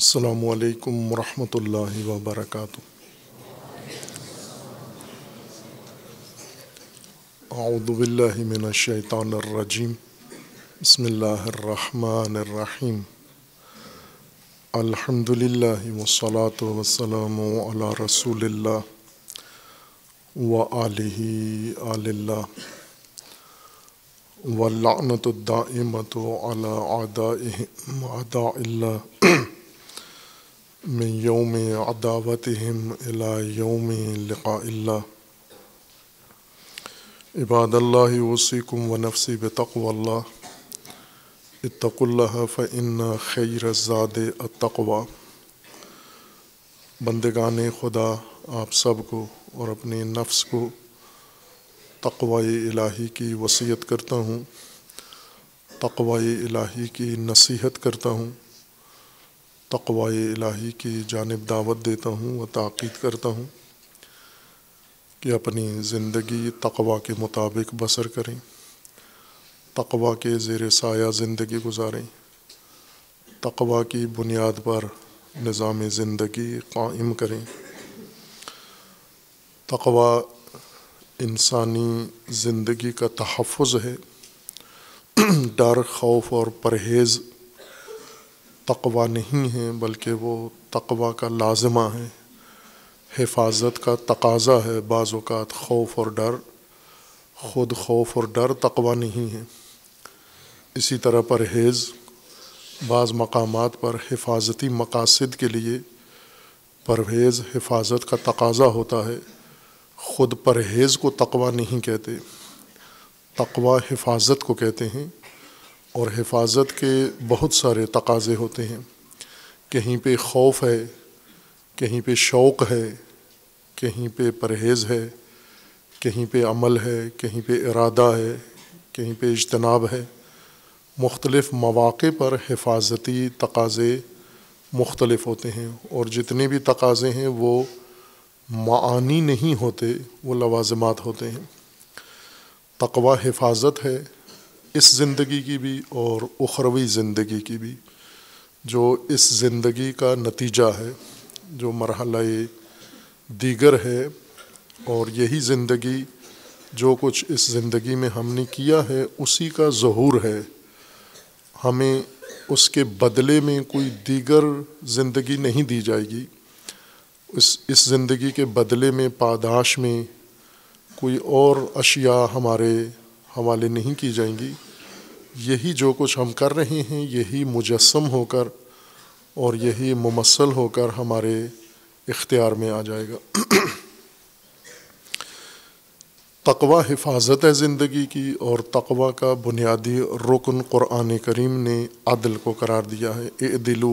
अल्लाम वरहमल वबरक आउदबिल्लिमिनशैतरजीम बसमीम अल्हम्दुलिल्लाह वसलात वसलाम अला रसूलिल्ला व आलिहि आलिल्ला वलानतुद्दाइमतु अला आदा आदा من يوم عداوتهم إلى يوم لقاء الله عباد الله يوصيكم ونفسي بتقوى الله اتقوا الله फ़िन खैर ज़ाद तकवा बंदगान खुदा आप सबको और अपने नफ्स को तकवा इलाही की वसीयत करता हूँ तकवा इलाही की नसीहत करता हूँ तकवा इलाही की जानब दावत देता हूँ व ताक़द करता हूँ कि अपनी ज़िंदगी तकवा के मुताबिक बसर करें तकवा के ज़ेर साया ज़िंदगी गुजारें तकवा की बुनियाद पर निज़ाम ज़िंदगी कायम करें तकवा इंसानी ज़िंदगी का तहफ़ है डर खौफ और परहेज़ तकवा नहीं है बल्कि वो तकवा का लाजमा है हिफाजत का तकाजा है बाज़ात खौफ और डर ख़ुद खौफ और डर तकवा नहीं है इसी तरह परहेज़ बाज़ मकाम पर हिफाजती मकासद के लिए परहेज़ हिफाजत का तकाजा होता है ख़ुद परहेज़ को तकवा नहीं कहते तकवा हिफाजत को कहते हैं और हिफाजत के बहुत सारे तकाजे होते हैं कहीं पे खौफ है कहीं पे शौक़ है कहीं पे परहेज़ है कहीं पे अमल है कहीं पे इरादा है कहीं पे इजतनाब है मुख्तलिफ़ मौाक़े पर हिफाजती तकाज़े मुख्तलफ़ होते हैं और जितने भी तकाज़े हैं वो मानी नहीं होते वो लवाजमात होते हैं तकवा हिफाजत है इस ज़िंदगी की भी और उखरवी ज़िंदगी की भी जो इस ज़िंदगी का नतीजा है जो मरहला दीगर है और यही ज़िंदगी जो कुछ इस ज़िंदगी में हमने किया है उसी का ज़हूर है हमें उसके बदले में कोई दीगर ज़िंदगी नहीं दी जाएगी इस इस ज़िंदगी के बदले में पादाश में कोई और अशिया हमारे हवाले नहीं की जाएंगी यही जो कुछ हम कर रहे हैं यही मुजस्म होकर और यही मुमसल होकर हमारे इख्तियार में आ जाएगा तकवा हिफाजत है ज़िंदगी की और तकवा का बुनियादी रुकन क़ुरान करीम ने अदल को करार दिया है ए दिलू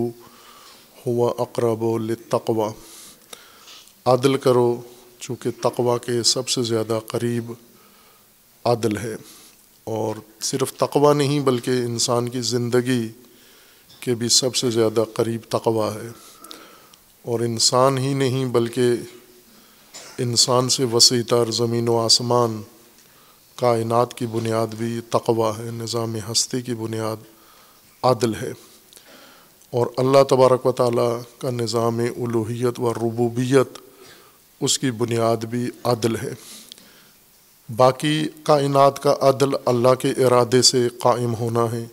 हुआ अकरब तकवा अदल करो चूँकि तकवा के सबसे ज़्यादा करीब अदल है और सिर्फ तकवा नहीं बल्कि इंसान की ज़िंदगी के भी सबसे ज़्यादा करीब तकवा है और इंसान ही नहीं बल्कि इंसान से वसी तर ज़मीन व आसमान कायनात की बुनियाद भी तकवा है निज़ाम हस्ती की बुनियाद आदल है और अल्लाह तबारक व ताली का निज़ाम उलूहियत व रबूबियत उसकी बुनियाद भी आदल है बाकी कायनात का अदल अल्लाह के इरादे से कायम होना है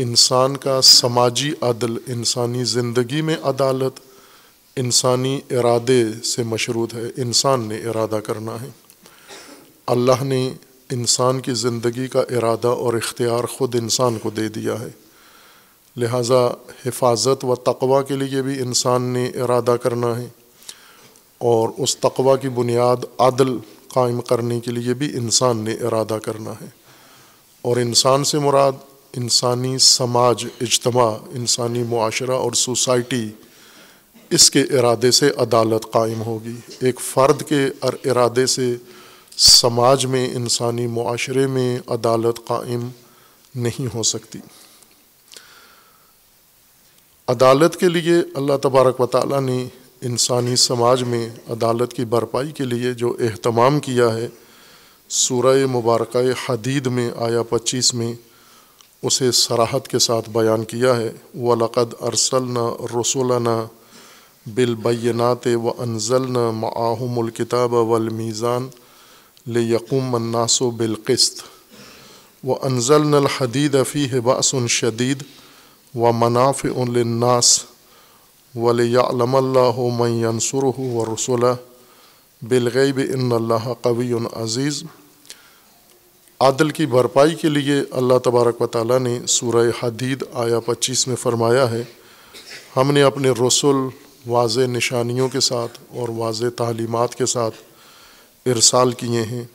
इंसान का समाजी अदल इंसानी ज़िंदगी में अदालत इंसानी इरादे से मशरूत है इंसान ने इरादा करना है अल्लाह ने इंसान की ज़िंदगी का इरादा और इख्तियार ख़ुद इंसान को दे दिया है लिहाजा हिफाजत व तकवा के लिए भी इंसान ने इरादा करना है और उस तकवा की बुनियाद अदल कायम करने के लिए भी इंसान ने इरादा करना है और इंसान से मुराद इंसानी समाज इजतमा इंसानी माशरा और सोसाइटी इसके इरादे से अदालत कायम होगी एक फ़र्द के अर इरादे से समाज में इंसानी माशरे में अदालत कायम नहीं हो सकती अदालत के लिए अल्लाह तबारक वाली ने इंसानी समाज में अदालत की भरपाई के लिए जो अहतमाम किया है सूरह मुबारक हदीद में आया पच्चीस में उसे सराहत के साथ बयान किया है वलक़द अरसलना रसोलना बिलबैनात व अनज़ल न किताब वलमीज़ान ले यकुम मन्नासो बिलकस्त व अनजलनल हदीद अफ़ी है बासन शदीद व मनाफ़ नास वलियालम मनसुर व रसोल बिलगैब इन्ला कवी अज़ीज़ आदल की भरपाई के लिए अल्लाह तबारक व ताली ने सूरह हदीद आया पच्चीस में फ़रमाया है हमने अपने रसुल वाज निशानियों के साथ और वाज तालीमत के साथ इरसाल किए हैं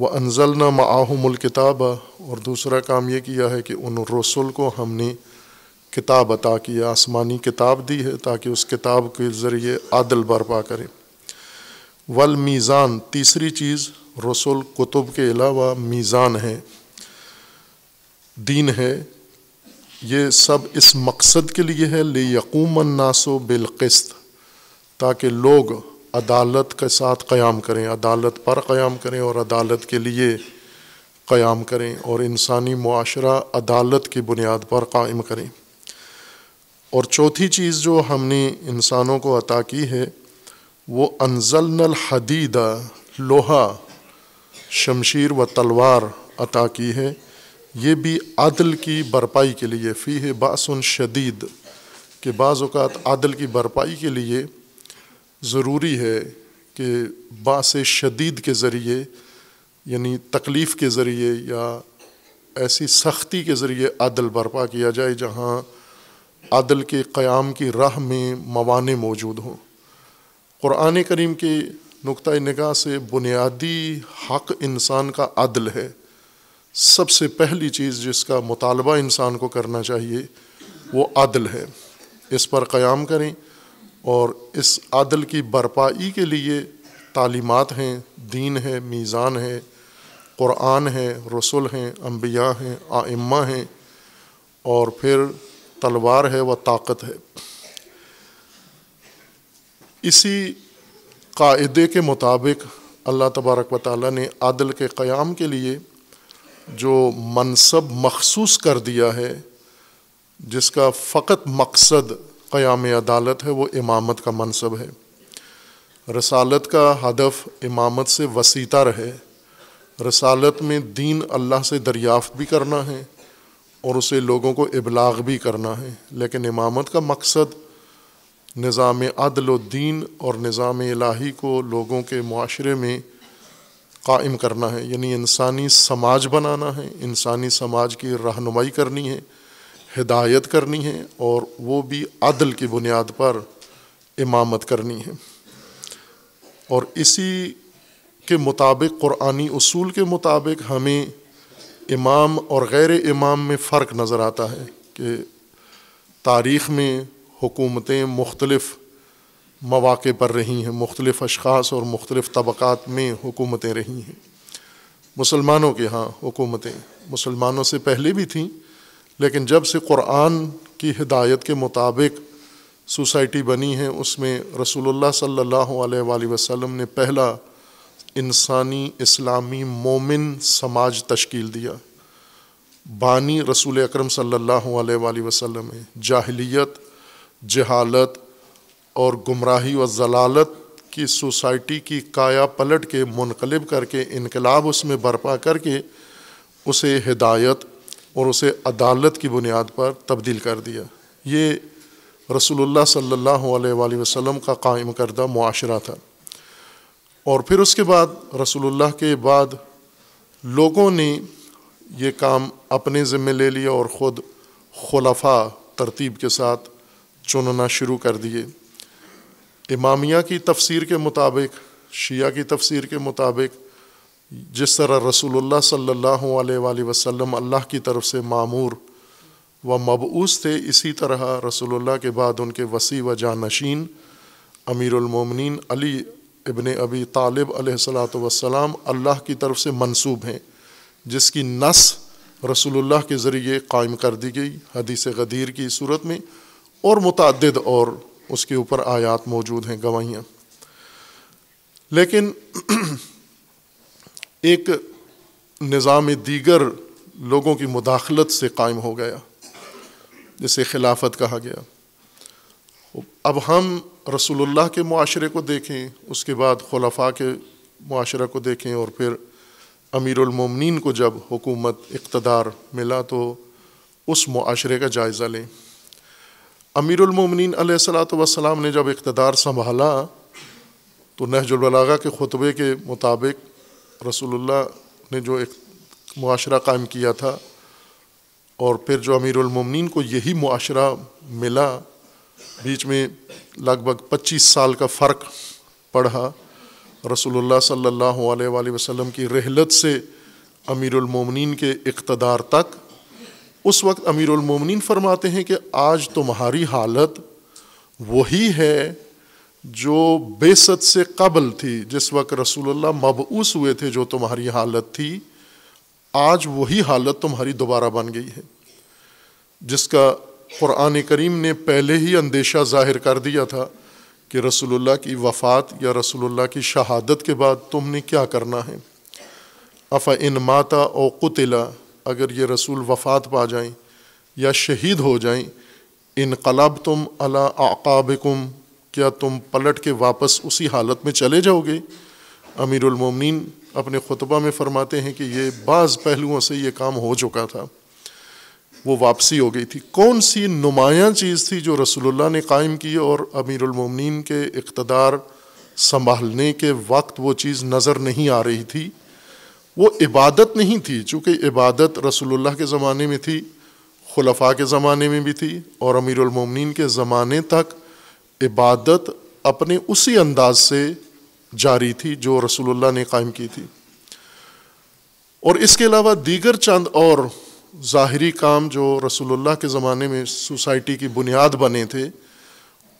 व अनजलना माहमुल किताब और दूसरा काम ये किया है कि उन रसुल को हमने किताब अता की आसमानी किताब दी है ताकि उस किताब के ज़रिए आदल बर्पा करें वल मीज़ान तीसरी चीज़ रसुल कुतुब के अलावा मीज़ान है दीन है ये सब इस मकसद के लिए है ले यकूम नासो बिलकस्त ताकि लोग अदालत के साथ क़याम करें अदालत पर क़याम करें और अदालत के लिए क़याम करें और इंसानी माशरा अदालत की बुनियाद पर कायम करें और चौथी चीज़ जो हमने इंसानों को अता की है वो अनजलनल हदीदा लोहा शमशीर व तलवार अता की है ये भी आदल की भरपाई के लिए फ़ी है बासन शदीद के बाज़ात आदल की भरपाई के लिए ज़रूरी है कि बास शदीद के ज़रिए यानी तकलीफ़ के ज़रिए या ऐसी सख्ती के ज़रिए आदल बर्पा किया जाए जहाँ अदल के क़याम की राह में मवान मौजूद हों क़ुरान करीम के नुक़ नगाह से बुनियादी हक़ इंसान का अदल है सबसे पहली चीज़ जिसका मुतालबा इंसान को करना चाहिए वो अदल है इस पर क़याम करें और इस अदल की भरपाई के लिए तालीमत हैं दीन है मीज़ान है क़ुरान है रसुल हैं अम्बिया हैं आइम्मा हैं और फिर तलवार है व ताकत है इसी कायदे के मुताबिक अल्लाह तबारक व ताली ने आदल के क़याम के लिए जो मनसब मखसूस कर दिया है जिसका फ़कत मकसद क़याम अदालत है वो इमामत का मनसब है रसालत का हदफ इमामत से वसीता रहे रसालत में दीन अल्लाह से दरियाफ़त भी करना है और उसे लोगों को इबलाग भी करना है लेकिन इमामत का मकसद निज़ाम अदलद्दीन और निज़ाम इलाही को लोगों के माशरे में कायम करना है यानी इंसानी समाज बनाना है इंसानी समाज की रहनुमाई करनी है हिदायत करनी है और वो भी अदल की बुनियाद पर इमामत करनी है और इसी के मुताबिक क़ुरानी असूल के मुताबिक हमें इमाम और गैर इमाम में फ़र्क नज़र आता है कि तारीख़ में हुकूमतें मुख्तलफ़ मौाक़े पर रही हैं मुख्तलिफ़ अशास और मुख्तलिफ़ तबक़ात में हुकूमतें रही हैं मुसलमानों के यहाँ हुकूमतें मुसलमानों से पहले भी थीं लेकिन जब से क़ुरान की हिदायत के मुताबिक सोसाइटी बनी है उसमें रसूलुल्लाह सल्लल्लाहु अलैहि वसल्लम ने पहला इंसानी इस्लामी मोमिन समाज तश्कील दिया बानी रसूल अक्रम सल्लल्लाहु अलैहि है जाहलीत जहालत और गुमराही व जलालत की सोसाइटी की काया पलट के मुनकलब करके इनकलाब उसमें बर्पा करके उसे हिदायत और उसे अदालत की बुनियाद पर तब्दील कर दिया ये रसोल्ला सल्लल्लाहु वसलम का कायम करदा माशरा था और फिर उसके बाद रसूलुल्लाह के बाद लोगों ने ये काम अपने ज़िम्मे ले लिया और ख़ुद खुलफा तरतीब के साथ चुनना शुरू कर दिए इमामिया की तफसीर के मुताबिक शिया की तफसीर के मुताबिक जिस तरह रसूलुल्लाह सल्लल्लाहु अलैहि वसल्लम अल्लाह की तरफ से मामूर व मबूस थे इसी तरह रसूलुल्लाह के बाद उनके वसी व जानशीन अमीरमिन अली इबन अबी तालिब अलैहिस्सलाम अल्लाह की तरफ से मंसूब हैं जिसकी नस रसूलुल्लाह के ज़रिए कायम कर दी गई हदीस गदीर की सूरत में और मुतद और उसके ऊपर आयात मौजूद हैं गवाहियाँ लेकिन एक निज़ाम दीगर लोगों की मुदाखलत से कायम हो गया जिसे खिलाफत कहा गया अब हम रसूलुल्लाह के माशरे को देखें उसके बाद खलफा के माशरा को देखें और फिर अमीरमिन को जब हुकूमत इकतदार मिला तो उस माशरे का जायज़ा लें अमीरमिन सलाम ने जब इकतदार संभाला तो नहजुलबलागा के खुतबे के मुताबिक रसूलुल्लाह ने जो एक माशरा कायम किया था और फिर जो अमीरमिन को यही माशरा मिला बीच में लगभग 25 साल का फ़र्क पड़ा रसोल्ला सल्ला वसलम की रहलत से अमीरमन के इकतदार तक उस वक्त अमीरमन फरमाते हैं कि आज तुम्हारी हालत वही है जो बेसत से कबल थी जिस वक्त रसूलुल्लाह मबूस हुए थे जो तुम्हारी हालत थी आज वही हालत तुम्हारी दोबारा बन गई है जिसका क़ुरान करीम ने पहले ही अंदेशा ज़ाहिर कर दिया था कि रसूलुल्लाह की वफ़ात या रसूलुल्लाह की शहादत के बाद तुमने क्या करना है अफ़ा इन माता और कुतिला अगर ये रसूल वफ़ात पा जाएं या शहीद हो जाएं इनकलाब तुम अला आकाबकुम क्या तुम पलट के वापस उसी हालत में चले जाओगे अमीरमिन अपने खुतबा में फरमाते हैं कि ये बाज़ पहलुओं से ये काम हो चुका था वो वापसी हो गई थी कौन सी नुमायाँ चीज़ थी जो रसोल्ला ने कायम की और अमीरमिन के इकतदार संभालने के वक्त वो चीज़ नज़र नहीं आ रही थी वो इबादत नहीं थी चूँकि इबादत रसोल्ला के ज़माने में थी खुलफा के ज़माने में भी थी और अमीरमिन के ज़माने तक इबादत अपने उसी अंदाज से जारी थी जो रसोल्ला ने कायम की थी और इसके अलावा दीगर चंद और ज़ाहरी काम जो रसूलुल्लाह के ज़माने में सोसाइटी की बुनियाद बने थे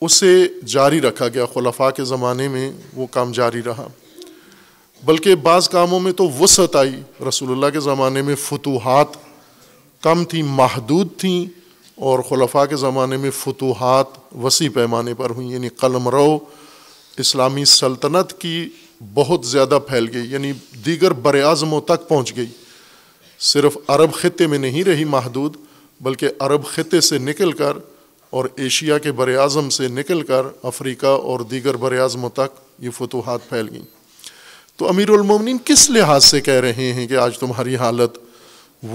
उसे जारी रखा गया खलफा के ज़माने में वो काम जारी रहा बल्कि बाज़ कामों में तो वसत आई रसूलुल्लाह के ज़माने में फतूहत कम थी महदूद थी और खलफा के ज़माने में फतूहत वसी पैमाने पर हुई यानी कलम रो इस्लामी सल्तनत की बहुत ज़्यादा फैल गई यानी दीगर बर तक पहुँच गई सिर्फ अरब ख़त्े में नहीं रही महदूद बल्कि अरब ख़त्े से निकल कर और एशिया के बर अज़म से निकल कर अफ्रीका और दीगर बर अज़मों तक ये फतूहत फैल गई तो अमीरमिन किस लिहाज से कह रहे हैं कि आज तुम्हारी हालत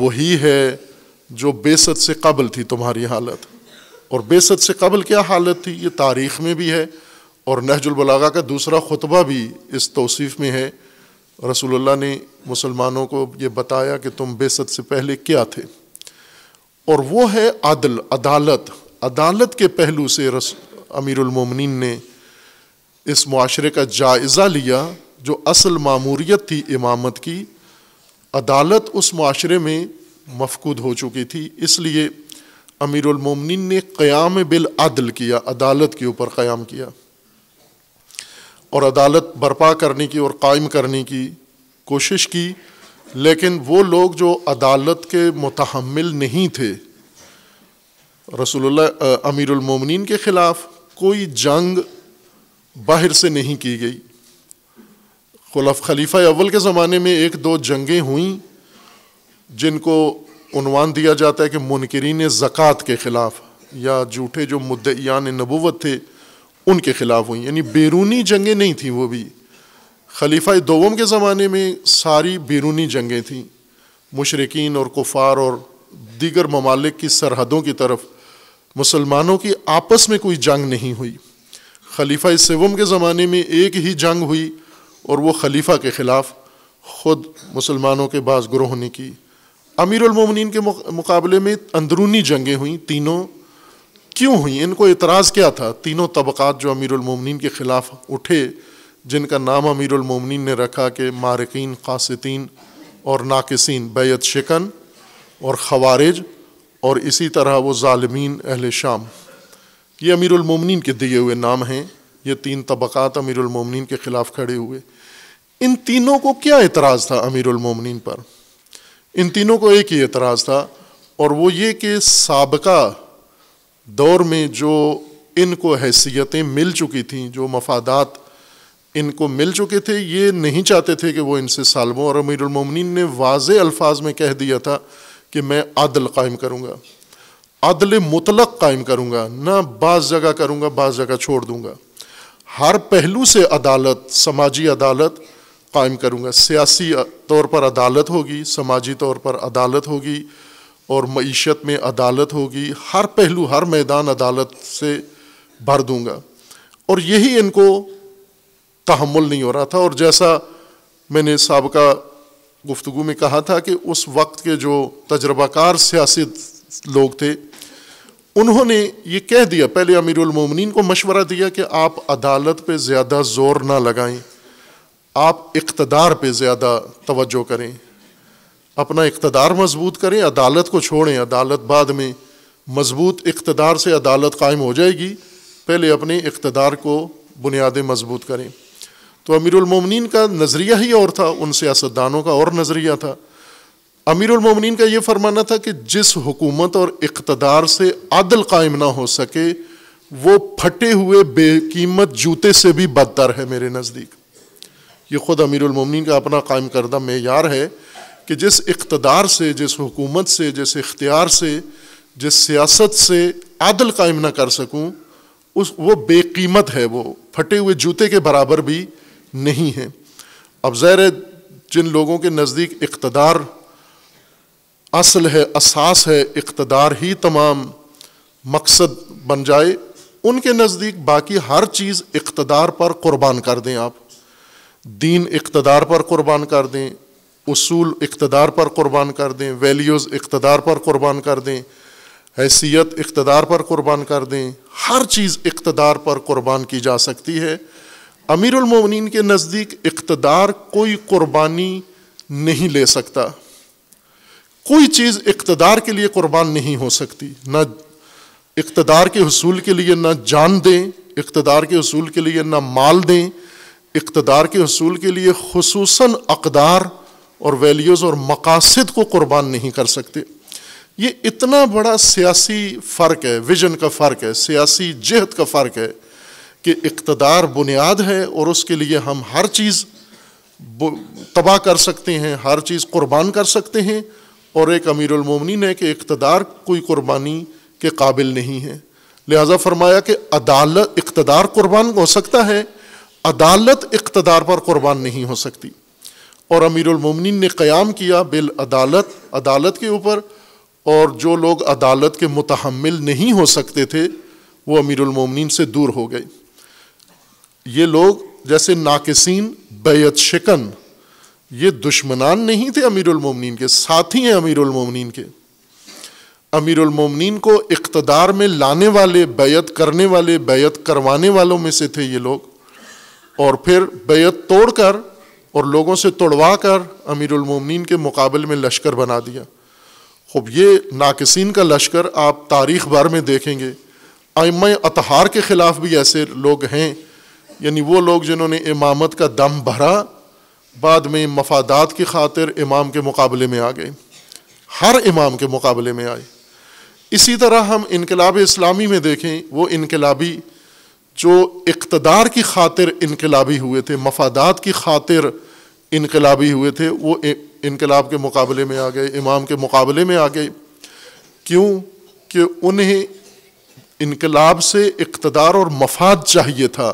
वही है जो बेसत से कबल थी तुम्हारी हालत और बेसत से कबल क्या हालत थी ये तारीख़ में भी है और नहजुलबलागा का दूसरा खुतबा भी इस तोसीफ़ में है रसूलुल्लाह ने मुसलमानों को ये बताया कि तुम बेसत से पहले क्या थे और वो है अदल अदालत अदालत के पहलू से रस अमीरमिन ने इस माशरे का जायज़ा लिया जो असल मामूरीत थी इमामत की अदालत उस माशरे में मफकूद हो चुकी थी इसलिए अमीरमिन ने क़याम बिल आदल किया अदालत के ऊपर क़याम किया और अदालत बर्पा करने की और कायम करने की कोशिश की लेकिन वो लोग जो अदालत के मतहमल नहीं थे रसोल्ला अमीरमिन के ख़िलाफ़ कोई जंग बाहर से नहीं की गई खलफ खलीफा अव्वल के ज़माने में एक दो जंगें हुई जिनको उनवान दिया जाता है कि मुनकरीन ज़क़़त के ख़िलाफ़ या झूठे जो मुद्दयान नबूवत थे उनके ख़िलाफ़ हुई यानी बैरूनी जंगें नहीं थी वो भी खलीफा दोम के ज़माने में सारी बैरूनी जंगें थीं मशरकिन और कुफार और दीगर ममालिक की सरहदों की तरफ मुसलमानों की आपस में कोई जंग नहीं हुई खलीफा सेवम के ज़माने में एक ही जंग हुई और वो खलीफा के ख़िलाफ़ ख़ुद मुसलमानों के बाज़ ग्रोह ने की अमीरमिन के मुकाबले में अंदरूनी जंगें हुई तीनों क्यों हुई इनको इतराज़ क्या था तीनों तबक़ात जो अमीरमिन के ख़िलाफ़ उठे जिनका नाम अमीरमिन ने रखा कि मारकिन कासतिन और नाकसिन बैत शिकन और खवारज और इसी तरह वो ालमीन अहल शाम ये अमीरमिन के दिए हुए नाम हैं ये तीन तबक़ात अमीरमिन के ख़िलाफ़ खड़े हुए इन तीनों को क्या इतराज़ था अमीरमिन पर इन तीनों को एक ही एतराज़ था और वो ये कि सबका दौर में जो इनको हैसियतें मिल चुकी थीं जो मफादात इनको मिल चुके थे ये नहीं चाहते थे कि वो इनसे सालमों और अमीरमिन ने वाज अल्फाज में कह दिया था कि मैं अदल कायम करूँगा अदल मुतलक कायम करूँगा ना बाज़ जगह करूँगा बाज़ जगह छोड़ दूँगा हर पहलू से अदालत समाजी अदालत कायम करूँगा सियासी तौर पर अदालत होगी समाजी तौर पर अदालत होगी और मीशत में अदालत होगी हर पहलू हर मैदान अदालत से भर दूंगा और यही इनको तहमुल नहीं हो रहा था और जैसा मैंने सबका गुफ्तु में कहा था कि उस वक्त के जो तजर्बाकार सियासी लोग थे उन्होंने ये कह दिया पहले अमीरमन को मशवरा दिया कि आप अदालत पर ज़्यादा ज़ोर ना लगाएं आप इकतदार पर ज़्यादा तोज्जो करें अपना इकतदार मजबूत करें अदालत को छोड़ें अदालत बाद में मजबूत इकतदार से अदालत कायम हो जाएगी पहले अपने इकतदार को बुनियादें मजबूत करें तो अमीरमिन का नज़रिया ही और था उन सियासतदानों का और नज़रिया था अमीरमिन का यह फरमाना था कि जिस हुकूमत और इकतदार से अदल कायम ना हो सके वो फटे हुए बेकीमत जूते से भी बदतर है मेरे नज़दीक ये ख़ुद अमीरमिन का अपना कायम करदा मैार है कि जिस इकतदार से जिस हुकूमत से जिस इख्तियार से जिस सियासत से आदल कायम ना कर सकूं उस वो बेकीमत है वो फटे हुए जूते के बराबर भी नहीं है अब ज़ैर जिन लोगों के नज़दीक इकतदार असल है असास है इकतदार ही तमाम मकसद बन जाए उनके नज़दीक बाकी हर चीज़ इकतदार पर क़ुरबान कर दें आप दीन इकतदार पर क़ुरबान कर दें असूल इकतदार पर कुर्बान कर दें वैल्यूज़ इकतदार पर कुर्बान कर दें हैसियत इकतदार पर कुर्बान कर दें हर चीज़ इकतदार पर कुर्बान की जा सकती है अमीरमिन के नज़दीक इकतदार कोई कुर्बानी नहीं ले सकता कोई चीज़ इकतदार के लिए कुर्बान नहीं हो सकती न इकतदार के हसूल के लिए ना जान दें इकतदार के हसूल के लिए ना माल दें इकतदार के हसूल के लिए खसूस अकदार और वैल्यूज़ और मकासद को कुर्बान नहीं कर सकते ये इतना बड़ा सियासी फ़र्क है विजन का फ़र्क है सियासी जहत का फ़र्क है कि इकतदार बुनियाद है और उसके लिए हम हर चीज़ तबाह कर सकते हैं हर चीज़ कुरबान कर सकते हैं और एक अमीरमिन ने कि इकतदार कोई कुर्बानी के काबिल नहीं है लिहाजा फरमाया कि अदालत इकतदार कुर्बान हो सकता है अदालत इकतदार पर कुर्बान नहीं हो सकती और अमीरमिन ने क़्याम किया बिल अदालत अदालत के ऊपर और जो लोग अदालत के मुतहमल नहीं हो सकते थे वो अमीरमिन से दूर हो गए ये लोग जैसे नाकसिन बैत शिकन ये दुश्मनान नहीं थे अमीरमिन के साथी हैं अमीरमिन के अमीरमिन को इकतदार में लाने वाले बैत करने वाले बैत करवाने वालों में से थे ये लोग और फिर बैत तोड़कर और लोगों से तोड़वा कर अमीरमिन के मुकाबले में लश्कर बना दिया खूब ये नाकसिन का लश्कर आप तारीख भर में देखेंगे आम अतहार के ख़िलाफ़ भी ऐसे लोग हैं यानी वो लोग जिन्होंने इमामत का दम भरा बाद में मफादात की खातिर इमाम के मुकाबले में आ गए हर इमाम के मुकाबले में आए इसी तरह हम इनकलाब इस्लामी में देखें वो इनकलाबी जो इकतदार की खातिर इनकलाबी हुए थे मफादात की खातिर इनकलाबी हुए थे वो इनकलाब के मुकाबले में आ गए इमाम के मुकाबले में आ गए क्यों कि उन्हें इनकलाब से इकतदार और मफाद चाहिए था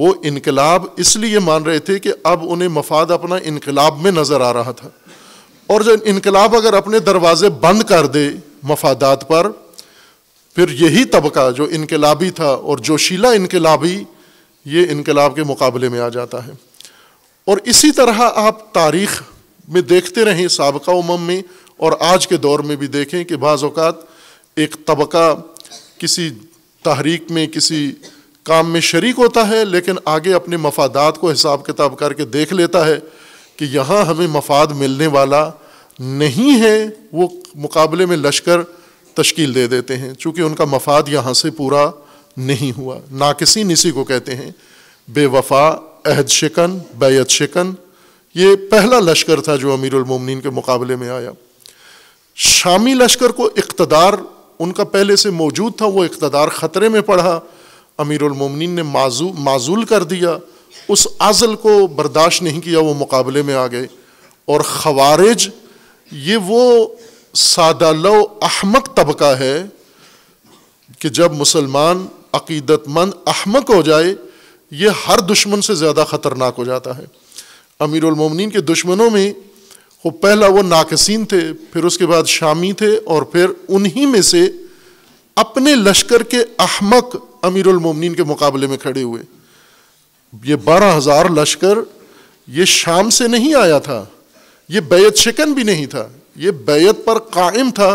वो इनकलाब इसलिए मान रहे थे कि अब उन्हें मफाद अपना इनकलाब में नज़र आ रहा था और जब इनकलाब अगर अपने दरवाज़े बंद कर दे मफादात पर फिर यही तबका जो इनकलाबी था और जोशीला इनकलाबी ये इनकलाब के मुकाबले में आ जाता है और इसी तरह आप तारीख़ में देखते रहें सबका उमम में और आज के दौर में भी देखें कि बाज़ात एक तबका किसी तहरीक में किसी काम में शर्क होता है लेकिन आगे अपने मफादात को हिसाब किताब करके देख लेता है कि यहाँ हमें मफाद मिलने वाला नहीं है वो मुकाबले में लश्कर तश्कील दे देते हैं चूँकि उनका मफाद यहाँ से पूरा नहीं हुआ ना किसी निसी को कहते हैं बेवफा अहद शिकन बैत शिकन ये पहला लश्कर था जो अमीर अमीरमिन के मुकाबले में आया शामी लश्कर को इकतदार उनका पहले से मौजूद था वो इकतदार ख़तरे में पड़ा अमीरमिन ने माजू माजूल कर दिया उस आज़ल को बर्दाश्त नहीं किया वो मुकाबले में आ गए और खवारज ये वो सादालो अहमक तबका है कि जब मुसलमान अकीदतमंद अहमक हो जाए ये हर दुश्मन से ज़्यादा ख़तरनाक हो जाता है अमीरमिन के दुश्मनों में वो पहला वो नाकसिन थे फिर उसके बाद शामी थे और फिर उन्हीं में से अपने लश्कर के अहमक अमीरमिन के मुकाबले में खड़े हुए ये बारह हज़ार लश्कर ये शाम से नहीं आया था ये बैत शिकन भी नहीं था ये बैत पर कायम था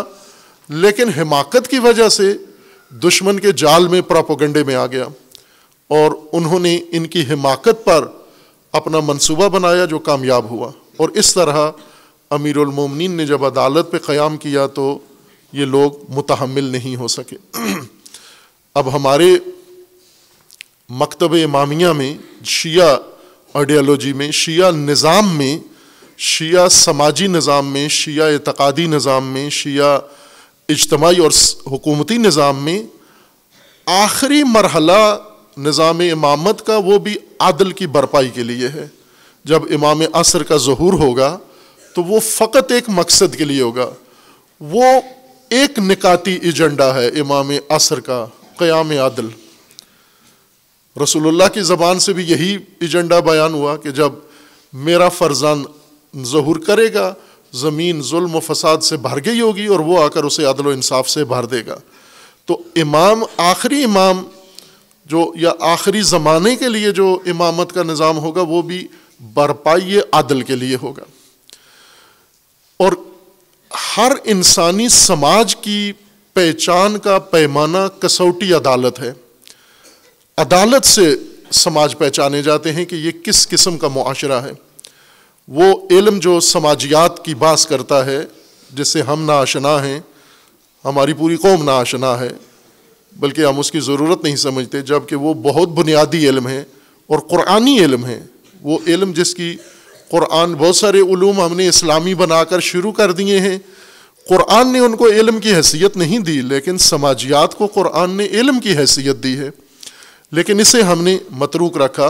लेकिन हिमाकत की वजह से दुश्मन के जाल में प्रापोगंडे में आ गया और उन्होंने इनकी हिमाकत पर अपना मंसूबा बनाया जो कामयाब हुआ और इस तरह अमीरमिन ने जब अदालत पे क़याम किया तो ये लोग मुतहमल नहीं हो सके अब हमारे मकतब इमामिया में शिया आइडियालॉजी में शिया निज़ाम में शिया समाजी निज़ाम में शिया इतकादी निज़ाम में शिया इजतमाही और हुकूमती निज़ाम में आखिरी मरहला निज़ाम इमामत का वो भी आदल की भरपाई के लिए है जब इमाम असर का जहूर होगा तो वो फ़कत एक मकसद के लिए होगा वो एक निकाती एजेंडा है इमाम असर का क़याम आदल रसूलुल्लाह की ज़बान से भी यही एजेंडा बयान हुआ कि जब मेरा फर्जंद जहूर करेगा ज़मीन जुल्म फसाद से भर गई होगी और वो आकर उसे अदल इंसाफ से भर देगा तो इमाम आखिरी इमाम जो या आखिरी ज़माने के लिए जो इमामत का निज़ाम होगा वो भी भरपाई अदल के लिए होगा और हर इंसानी समाज की पहचान का पैमाना कसौटी अदालत है अदालत से समाज पहचाने जाते हैं कि ये किस किस्म का माशरा है वो इल्म जो समाजियात की बास करता है जिससे हम ना आशना हैं हमारी पूरी कौम ना आशना है बल्कि हम उसकी ज़रूरत नहीं समझते जबकि वो बहुत बुनियादी इल्म है और क़ुरानी इल्म है वो इल्म जिसकी क़ुरान बहुत सारे ूम हमने इस्लामी बनाकर शुरू कर दिए हैं क़ुरान ने उनको इल्म की हैसियत नहीं दी लेकिन समाजियात को क़ुरान ने इल्म की हैसियत दी है लेकिन इसे हमने मतरूक रखा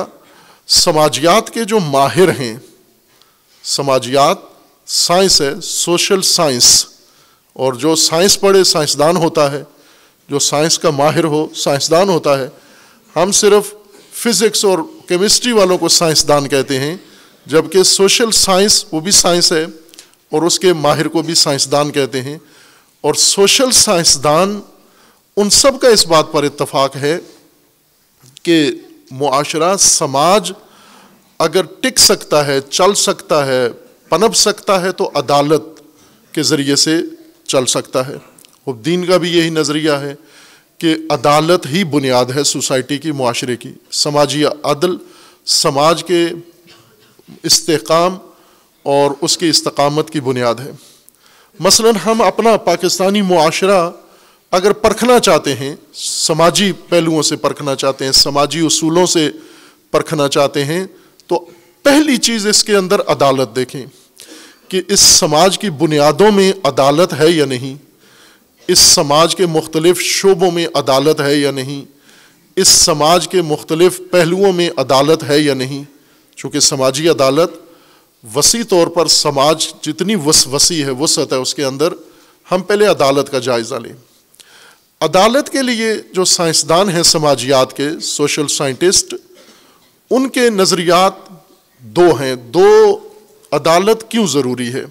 समाजियात के जो माहिर हैं समाजियात साइंस है सोशल साइंस और जो साइंस पढ़े साइंसदान होता है जो साइंस का माहिर हो साइंसदान होता है हम सिर्फ फिज़िक्स और केमिस्ट्री वालों को साइंसदान कहते हैं जबकि सोशल साइंस वो भी साइंस है और उसके माहिर को भी साइंसदान कहते हैं और सोशल साइंसदान उन सब का इस बात पर इतफाक़ है कि माशरा समाज अगर टिक सकता है चल सकता है पनप सकता है तो अदालत के ज़रिए से चल सकता है और दीन का भी यही नज़रिया है कि अदालत ही बुनियाद है सोसाइटी की माशरे की समाजी अदल समाज के इस्तेकाम और उसके इस्तकामत की बुनियाद है मसलन हम अपना पाकिस्तानी माशरा अगर परखना चाहते हैं समाजी पहलुओं से परखना चाहते हैं समाजी उसूलों से परखना चाहते हैं तो पहली चीज इसके अंदर अदालत देखें कि इस समाज की बुनियादों में अदालत है या नहीं इस समाज के मुख्तलिफ शोबों में अदालत है या नहीं इस समाज के मुख्तलिफ पहलुओं में अदालत है या नहीं चूँकि समाजी अदालत वसी तौर पर समाज जितनी वस वसी है वसत है उसके अंदर हम पहले अदालत का जायज़ा लें अदालत के लिए जो साइंसदान हैं समाजियात के सोशल साइंटिस्ट उनके नज़रियात दो हैं दो अदालत क्यों ज़रूरी है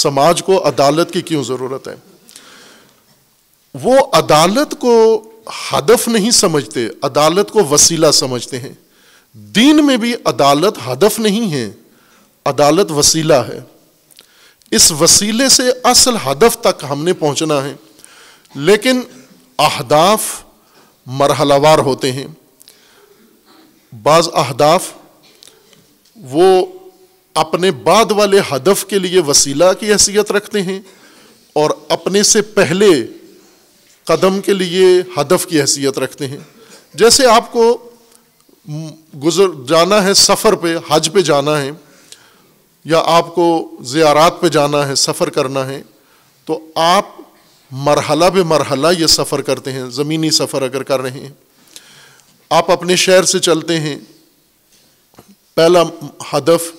समाज को अदालत की क्यों ज़रूरत है वो अदालत को हदफ नहीं समझते अदालत को वसीला समझते हैं दीन में भी अदालत हदफ नहीं है अदालत वसीला है इस वसीले से असल हदफ तक हमने पहुंचना है लेकिन अहदाफ मरहलावार होते हैं बाज़ अहदाफ वो अपने बाद वाले हदफ के लिए वसीला की हैसियत रखते हैं और अपने से पहले कदम के लिए हदफ की हैसियत रखते हैं जैसे आपको गुजर जाना है सफ़र पे हज पे जाना है या आपको ज़ियारात पे जाना है सफ़र करना है तो आप मरहला बे मरहला ये सफ़र करते हैं ज़मीनी सफ़र अगर कर रहे हैं आप अपने शहर से चलते हैं पहला हदफ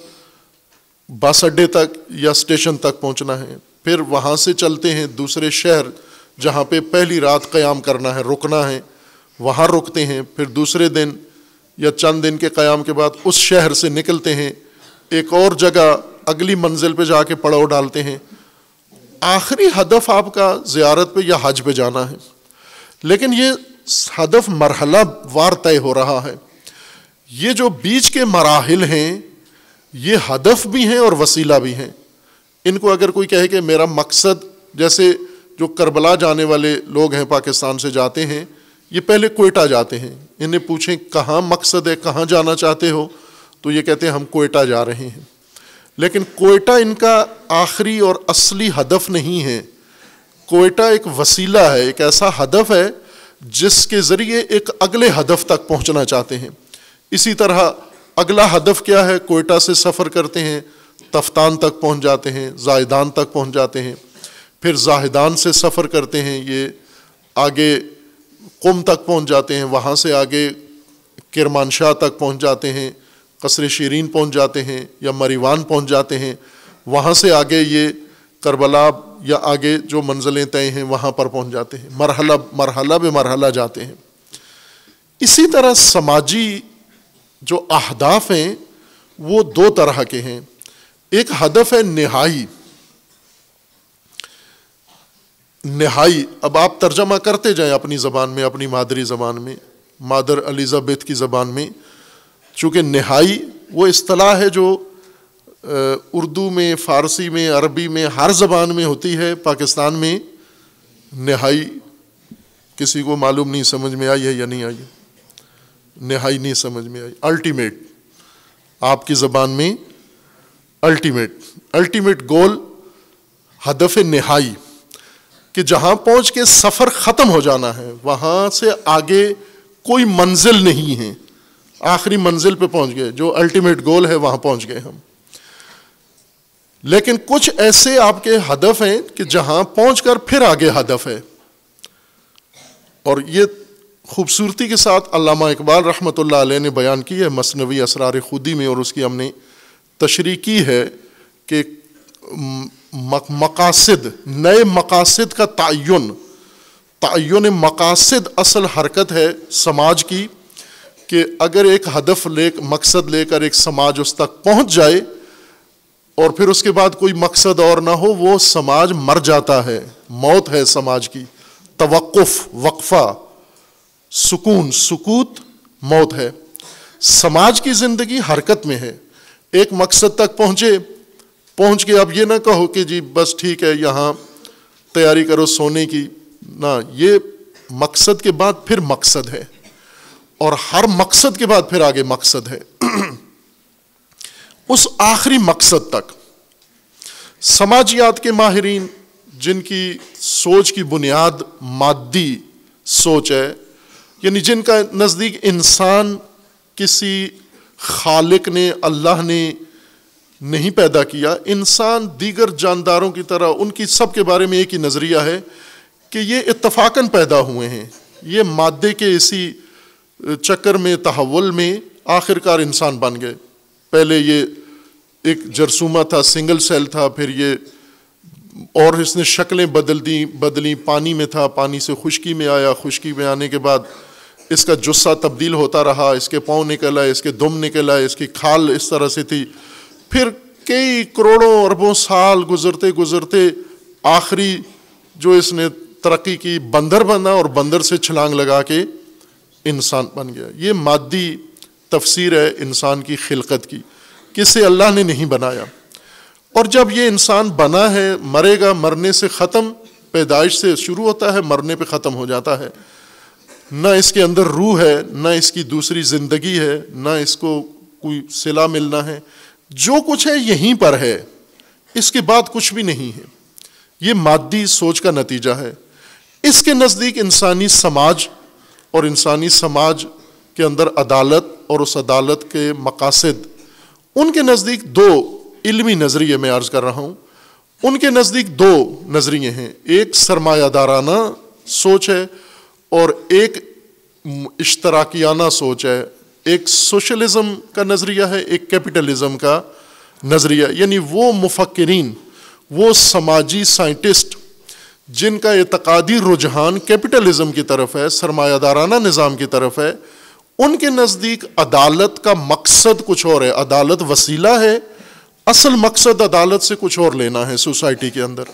बस अड्डे तक या स्टेशन तक पहुंचना है फिर वहाँ से चलते हैं दूसरे शहर जहाँ पे पहली रात क़याम करना है रुकना है वहाँ रुकते हैं फिर दूसरे दिन या चंद दिन के क़याम के बाद उस शहर से निकलते हैं एक और जगह अगली मंजिल पे जाके पड़ाव डालते हैं आखिरी हदफ आपका ज़्यारत पे या हज पे जाना है लेकिन ये हदफ मरहला वार तय हो रहा है ये जो बीच के मराहल हैं ये हदफ भी हैं और वसीला भी हैं इनको अगर कोई कहे कि मेरा मकसद जैसे जो करबला जाने वाले लोग हैं पाकिस्तान से जाते हैं ये पहले कोयटा जाते हैं इन्हें पूछें कहाँ मकसद है कहाँ जाना चाहते हो तो ये कहते हैं हम कोयटा जा रहे हैं लेकिन कोयटा इनका आखिरी और असली हदफ नहीं है कोयटा एक वसीला है एक ऐसा हदफ है जिसके ज़रिए एक अगले हदफ तक पहुँचना चाहते हैं इसी तरह अगला हदफ क्या है कोयटा से सफ़र करते हैं तफ्तान तक पहुँच जाते हैं जायदान तक पहुँच जाते हैं फिर जाहिदान से सफ़र करते हैं ये आगे कुम तक पहुँच जाते हैं वहाँ से आगे किरमानशाह तक पहुँच जाते हैं कसर शरीन पहुँच जाते हैं या मरीवान पहुँच जाते हैं वहाँ से आगे ये करबला या आगे जो मंजिलें तय हैं वहाँ पर पहुँच जाते हैं मरहला मरहला बे मरहला जाते हैं इसी तरह समाजी जो अहदाफ हैं वो दो तरह के हैं एक हदफ है नहाई नहाई अब आप तर्जमा करते जाएं अपनी ज़बान में अपनी मादरी ज़बान में मादर एलिज़ाबेथ की ज़बान में चूँकि नहाई वो अतलाह है जो उर्दू में फ़ारसी में अरबी में हर ज़बान में होती है पाकिस्तान में नहाई किसी को मालूम नहीं समझ में आई है या नहीं आई है नहाई नहीं समझ में आई अल्टीमेट आपकी ज़बान में अल्टीमेट अल्टीमेट गोल हदफ नहाई कि जहाँ पहुँच के सफ़र ख़त्म हो जाना है वहाँ से आगे कोई मंजिल नहीं है आखिरी मंजिल पे पहुँच गए जो अल्टीमेट गोल है वहाँ पहुँच गए हम लेकिन कुछ ऐसे आपके हदफ हैं कि जहां पहुंचकर फिर आगे हदफ है और ये खूबसूरती के साथ अल्लामा इकबाल रहमत ने बयान की है मसनवी असरार खुदी में और उसकी हमने तशरी की है कि मकासद नए मकासद का तयन तयन मकासद असल हरकत है समाज की कि अगर एक हदफ ले मकसद लेकर एक समाज उस तक पहुंच जाए और फिर उसके बाद कोई मकसद और ना हो वो समाज मर जाता है मौत है समाज की तवक्फ वक्फा सुकून सुकूत मौत है समाज की ज़िंदगी हरकत में है एक मकसद तक पहुंचे पहुंच के अब ये ना कहो कि जी बस ठीक है यहाँ तैयारी करो सोने की ना ये मकसद के बाद फिर मकसद है और हर मकसद के बाद फिर आगे मकसद है उस आखिरी मकसद तक समाजियात के माहरीन जिनकी सोच की बुनियाद मादी सोच है यानी जिनका नज़दीक इंसान किसी खालिक ने अल्लाह ने नहीं पैदा किया इंसान दीगर जानदारों की तरह उनकी सब के बारे में एक ही नज़रिया है कि ये इतफाक़न पैदा हुए हैं ये मादे के इसी चक्कर में तहवल में आखिरकार इंसान बन गए पहले ये एक जरसूमा था सिंगल सेल था फिर ये और इसने शक्लें बदल दी बदली पानी में था पानी से खुशकी में आया खुशकी में आने के बाद इसका जुस्सा तब्दील होता रहा इसके पाँव निकला इसके दुम आए इसकी खाल इस तरह से थी फिर कई करोड़ों अरबों साल गुजरते गुजरते आखिरी जो इसने तरक्की की बंदर बना और बंदर से छलांग लगा के इंसान बन गया ये मादी तफसीर है इंसान की खिलकत की किसे अल्लाह ने नहीं बनाया और जब ये इंसान बना है मरेगा मरने से ख़त्म पैदाइश से शुरू होता है मरने पर ख़त्म हो जाता है ना इसके अंदर रूह है ना इसकी दूसरी ज़िंदगी है ना इसको कोई सिला मिलना है जो कुछ है यहीं पर है इसके बाद कुछ भी नहीं है ये मादी सोच का नतीजा है इसके नज़दीक इंसानी समाज और इंसानी समाज के अंदर अदालत और उस अदालत के मकासद उनके नज़दीक दो इलमी नज़रिए मैं अर्ज़ कर रहा हूँ उनके नज़दीक दो नज़रिए हैं एक सरमायादाराना सोच है और एक इश्तराकियाना सोच है एक सोशलिज़म का नज़रिया है एक कैपिटलिज़म का नज़रिया यानी वो मुफक्रीन वो समाजी साइंटिस्ट जिनका एतकादी रुझान कैपिटलिज़म की तरफ है सरमायादाराना निज़ाम की तरफ है उनके नज़दीक अदालत का मकसद कुछ और है अदालत वसीला है असल मकसद अदालत से कुछ और लेना है सोसाइटी के अंदर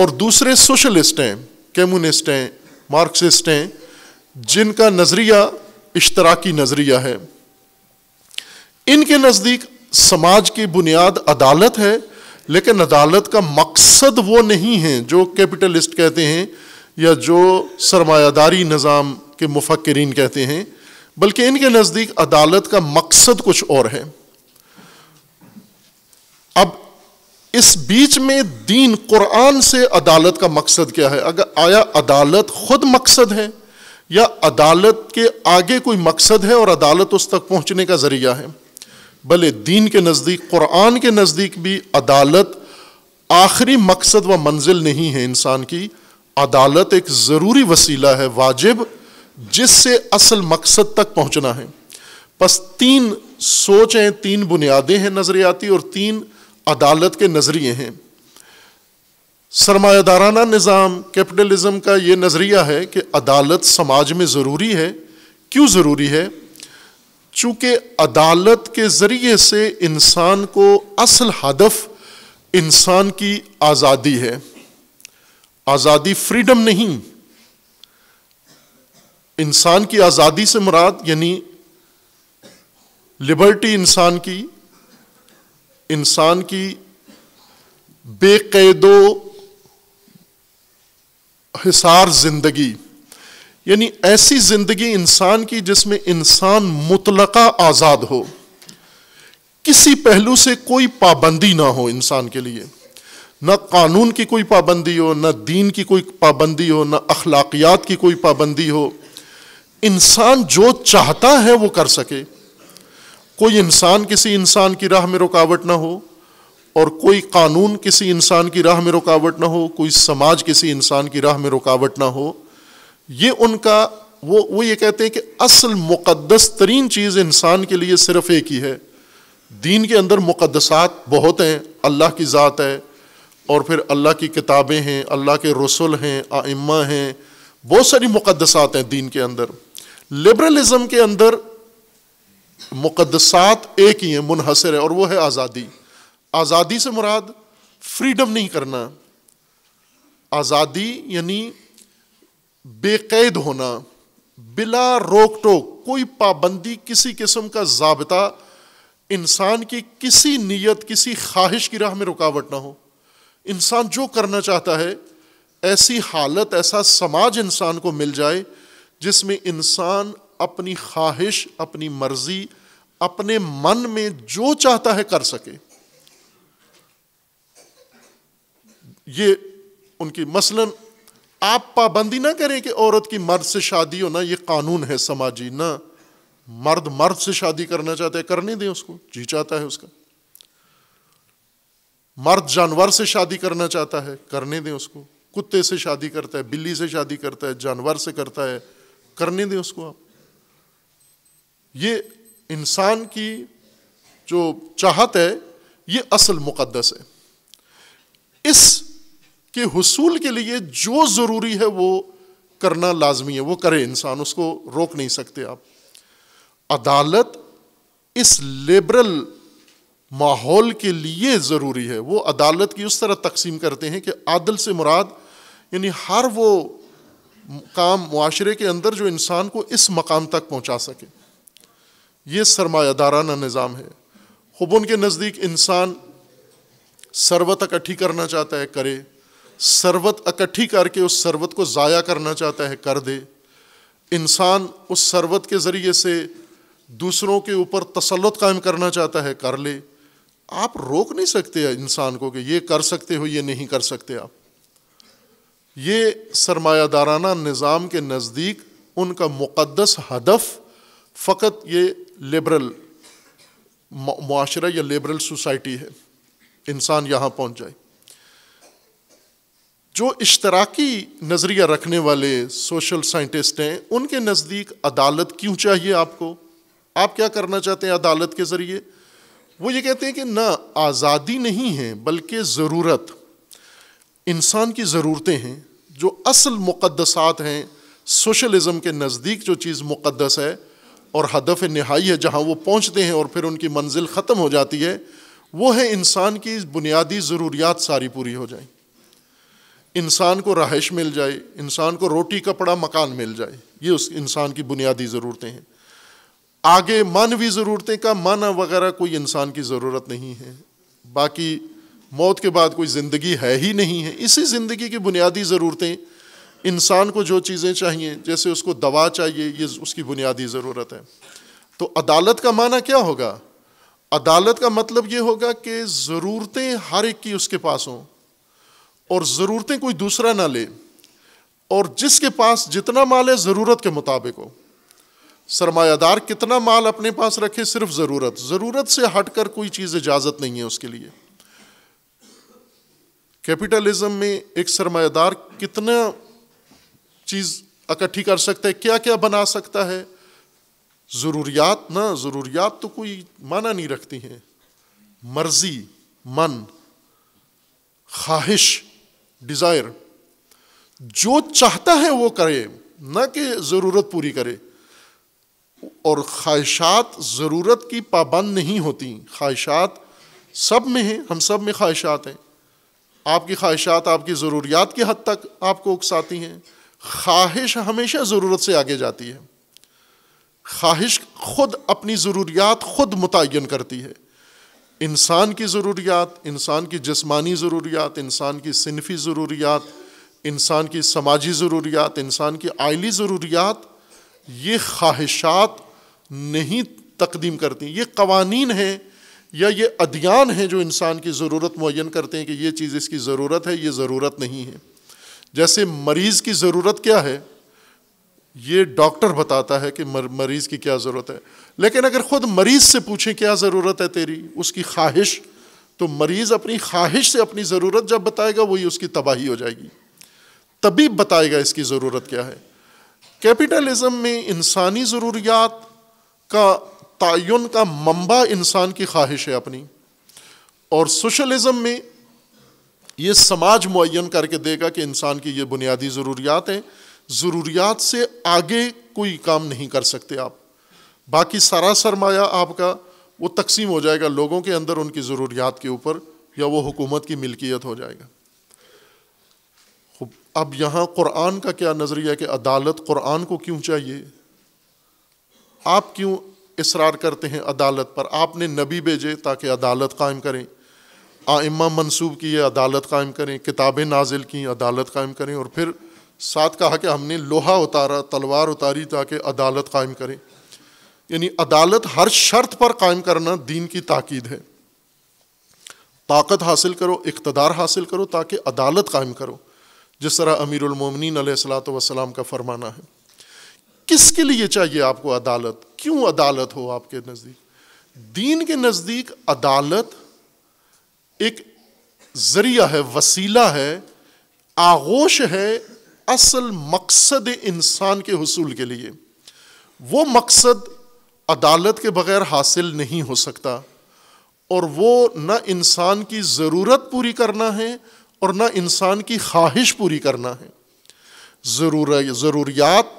और दूसरे सोशलिस्ट हैं कम्युनिस्ट हैं मार्क्सिस्ट हैं जिनका नज़रिया इश्तराकी नज़रिया है इनके नज़दीक समाज की बुनियाद अदालत है लेकिन अदालत का मकसद वो नहीं है जो कैपिटलिस्ट कहते हैं या जो सरमायादारी निज़ाम के मुफक्रीन कहते हैं बल्कि इनके नज़दीक अदालत का मकसद कुछ और है अब इस बीच में दीन कुरान से अदालत का मकसद क्या है अगर आया अदालत खुद मकसद है या अदालत के आगे कोई मकसद है और अदालत उस तक पहुंचने का जरिया है भले दीन के नज़दीक कुरान के नज़दीक भी अदालत आखिरी मकसद व मंजिल नहीं है इंसान की अदालत एक ज़रूरी वसीला है वाजिब जिससे असल मकसद तक पहुंचना है बस तीन सोच हैं तीन बुनियादें हैं नज़रियाती और तीन अदालत के नज़रिए हैं सरमायादाराना निज़ाम कैपिटलिज्म का ये नज़रिया है कि अदालत समाज में ज़रूरी है क्यों ज़रूरी है चूँकि अदालत के ज़रिए से इंसान को असल हदफ इंसान की आज़ादी है आज़ादी फ्रीडम नहीं इंसान की आज़ादी से मुराद यानी लिबर्टी इंसान की इंसान की बेकैदो हिसार जिंदगी यानी ऐसी जिंदगी इंसान की जिसमें इंसान मुतलका आज़ाद हो किसी पहलू से कोई पाबंदी ना हो इंसान के लिए ना कानून की कोई पाबंदी हो ना दीन की कोई पाबंदी हो ना अखलाकियात की कोई पाबंदी हो इंसान जो चाहता है वो कर सके कोई इंसान किसी इंसान की राह में रुकावट ना हो और कोई कानून किसी इंसान की राह में रुकावट ना हो कोई समाज किसी इंसान की राह में रुकावट ना हो ये उनका वो वो ये कहते हैं कि असल मुक़दस तरीन चीज़ इंसान के लिए सिर्फ एक ही है दीन के अंदर मुक़दसात बहुत हैं अल्लाह की ज़ात है और फिर अल्लाह की किताबें हैं अल्लाह के रसुल हैं आइम्मा हैं बहुत सारी मुक़दसात हैं दीन के अंदर लिबरलिज्म के अंदर मुकदसात एक ही है मुनहसर है और वो है आज़ादी आज़ादी से मुराद फ्रीडम नहीं करना आज़ादी यानी बेकैद होना बिला रोक टोक कोई पाबंदी किसी किस्म का जाबता इंसान की किसी नीयत किसी ख्वाहिश की राह में रुकावट ना हो इंसान जो करना चाहता है ऐसी हालत ऐसा समाज इंसान को मिल जाए जिसमें इंसान अपनी ख्वाहिश अपनी मर्जी अपने मन में जो चाहता है कर सके ये उनकी मसलन आप पाबंदी ना करें कि औरत की मर्द से शादी होना ये कानून है समाजी ना मर्द मर्द से शादी करना चाहता है करने दें उसको जी चाहता है उसका मर्द जानवर से शादी करना चाहता है करने दें उसको कुत्ते से शादी करता है बिल्ली से शादी करता है जानवर से करता है करने दें उसको आप ये इंसान की जो चाहत है ये असल मुकद्दस है इस के हसूल के लिए जो ज़रूरी है वो करना लाजमी है वो करे इंसान उसको रोक नहीं सकते आप अदालत इस लिबरल माहौल के लिए ज़रूरी है वो अदालत की उस तरह तकसीम करते हैं कि आदल से मुराद यानी हर वो काम माशरे के अंदर जो इंसान को इस मकाम तक पहुँचा सके ये सरमायादाराना निज़ाम है खुब उनके नज़दीक इंसान सरवत इकट्ठी करना चाहता है करे सरवत इकट्ठी करके उस सरवत को ज़ाया करना चाहता है कर दे इंसान उस सरवत के ज़रिए से दूसरों के ऊपर तसलत कायम करना चाहता है कर ले आप रोक नहीं सकते इंसान को कि ये कर सकते हो ये नहीं कर सकते आप ये सरमायादाराना निज़ाम के नज़दीक उनका मुक़दस हदफ फ़कत ये लिबरल माशरा या लिबरल सोसाइटी है इंसान यहाँ पहुँच जाए जो इश्तराकी नज़रिया रखने वाले सोशल साइंटिस्ट हैं उनके नज़दीक अदालत क्यों चाहिए आपको आप क्या करना चाहते हैं अदालत के ज़रिए वो ये कहते हैं कि ना आज़ादी नहीं है बल्कि ज़रूरत इंसान की ज़रूरतें हैं जो असल मुक़दसात हैं सोशलिज़म के नज़दीक जो चीज़ मुक़दस है और हदफ नहाई है जहाँ वो पहुँचते हैं और फिर उनकी मंजिल ख़त्म हो जाती है वो है इंसान की बुनियादी ज़रूरियात सारी पूरी हो जाए इंसान को रहाइश मिल जाए इंसान को रोटी कपड़ा मकान मिल जाए ये उस इंसान की बुनियादी ज़रूरतें हैं आगे मानवी ज़रूरतें का माना वगैरह कोई इंसान की ज़रूरत नहीं है बाकी मौत के बाद कोई ज़िंदगी है ही नहीं है इसी ज़िंदगी की बुनियादी ज़रूरतें इंसान को जो चीज़ें चाहिए जैसे उसको दवा चाहिए ये उसकी बुनियादी ज़रूरत है तो अदालत का माना क्या होगा अदालत का मतलब ये होगा कि ज़रूरतें हर एक की उसके पास हों और ज़रूरतें कोई दूसरा ना ले और जिसके पास जितना माल है ज़रूरत के मुताबिक हो सरमायादार कितना माल अपने पास रखे सिर्फ ज़रूरत ज़रूरत से हटकर कोई चीज़ इजाज़त नहीं है उसके लिए कैपिटलिज्म में एक सरमादार कितना चीज़ इकट्ठी कर सकता है क्या क्या बना सकता है ज़रूरियात ना ज़रूरियात तो कोई माना नहीं रखती हैं मर्जी मन ख्वाहिश डिज़ायर जो चाहता है वो करे ना कि ज़रूरत पूरी करे और ख्वाहिशात ज़रूरत की पाबंद नहीं होती ख्वाहिशात सब में हैं हम सब में ख्वाहिशात हैं आपकी ख्वाहिशात आपकी ज़रूरियात की हद तक आपको उकसाती हैं ख्वाहिश हमेशा ज़रूरत से आगे जाती है ख्वाहिश खुद अपनी ज़रूरियात खुद मुतन करती है इंसान की ज़रूरियात इंसान की जिस्मानी ज़रूरियात इंसान की सिनफी ज़रूरियात इंसान की समाजी ज़रूरियात इंसान की आयली ज़रूरियात ये ख्वाहिशात नहीं तकदीम करती ये कवानीन हैं या ये अध्यान हैं जो इंसान की ज़रूरत मुन करते हैं कि ये चीज़ इसकी ज़रूरत है ये ज़रूरत नहीं है जैसे मरीज़ की ज़रूरत क्या है ये डॉक्टर बताता है कि मर, मरीज़ की क्या ज़रूरत है लेकिन अगर ख़ुद मरीज़ से पूछें क्या ज़रूरत है तेरी उसकी ख्वाहिश तो मरीज़ अपनी ख्वाहिश से अपनी ज़रूरत जब बताएगा वही उसकी तबाही हो जाएगी तभी बताएगा इसकी ज़रूरत क्या है कैपिटलिज़म में इंसानी ज़रूरियात का तयन का मंबा इंसान की ख्वाहिश है अपनी और सोशलिज़म में ये समाज मुन करके देगा कि इंसान की ये बुनियादी ज़रूरियात हैं ज़रूरियात से आगे कोई काम नहीं कर सकते आप बाकी सारा सरमाया आपका वो तकसीम हो जाएगा लोगों के अंदर उनकी ज़रूरियात के ऊपर या वो हुकूमत की मिलकियत हो जाएगा अब यहाँ कुरान का क्या नज़रिया कि अदालत कुरान को क्यों चाहिए आप क्यों इसरार करते हैं अदालत पर आपने नबी भेजे ताकि अदालत कायम करें आइम्मा मनसूब की ये अदालत कायम करें किताबें नाजिल की अदालत कायम करें और फिर साथ कहा कि हमने लोहा उतारा तलवार उतारी ताकि अदालत कायम करें यानी अदालत हर शर्त पर कायम करना दीन की ताकीद है ताकत हासिल करो इकतदार हासिल करो ताकि अदालत कायम करो जिस तरह अमीरमिन सलात वसलाम का फरमाना है किसके लिए चाहिए आपको अदालत क्यों अदालत हो आपके नज़दीक दीन के नज़दीक अदालत एक जरिया है वसीला है आगोश है असल मकसद इंसान के हसूल के लिए वो मकसद अदालत के बगैर हासिल नहीं हो सकता और वो ना इंसान की ज़रूरत पूरी करना है और ना इंसान की ख्वाहिश पूरी करना है ज़रूर ज़रूरियात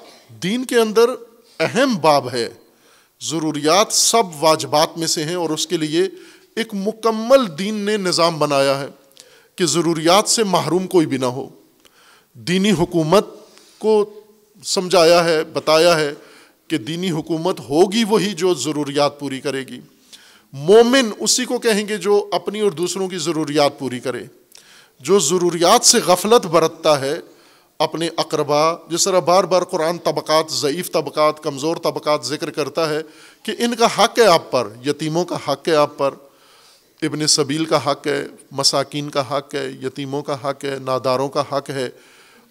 दीन के अंदर अहम बाब है ज़रूरियात सब वाजबात में से हैं और उसके लिए एक मुकम्मल दीन ने निज़ाम बनाया है कि ज़रूरियात से महरूम कोई भी ना हो दीनी हुकूमत को समझाया है बताया है कि दीनी हुकूमत होगी वही जो ज़रूरियात पूरी करेगी मोमिन उसी को कहेंगे जो अपनी और दूसरों की ज़रूरियात पूरी करे जो ज़रूरियात से गफलत बरतता है अपने अकरबा जिस तरह बार बार कुरान तबक़ात ज़यीफ़ तबक़ात कमज़ोर तबक़ात ज़िक्र करता है कि इनका हक है आप पर यतीमों का हक है आप पर इबन सबील का हक है मसाकिन का हक है यतीमों का हक है नादारों का हक है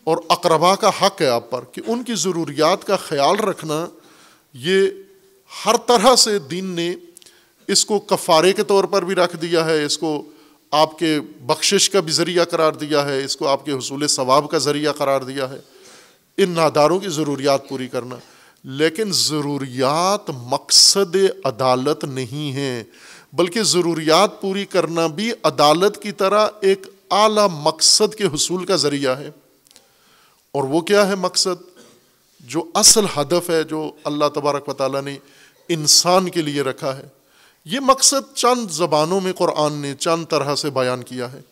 और अकरबा का हक है आप पर कि उनकी ज़रूरियात का ख्याल रखना ये हर तरह से दीन ने इसको कफ़ारे के तौर पर भी रख दिया है इसको आपके बख्शिश का भी ज़रिया करार दिया है इसको आपके हसूल सवाब का ज़रिया करार दिया है इन नादारों की ज़रूरियात पूरी करना लेकिन ज़रूरियात मकसद अदालत नहीं है बल्कि ज़रूरियात पूरी करना भी अदालत की तरह एक आला मकसद के हसूल का ज़रिया है और वो क्या है मकसद जो असल हदफ है जो अल्लाह तबारक वाली ने इंसान के लिए रखा है ये मकसद चंद ज़बानों में क़ुरान ने चंद तरह से बयान किया है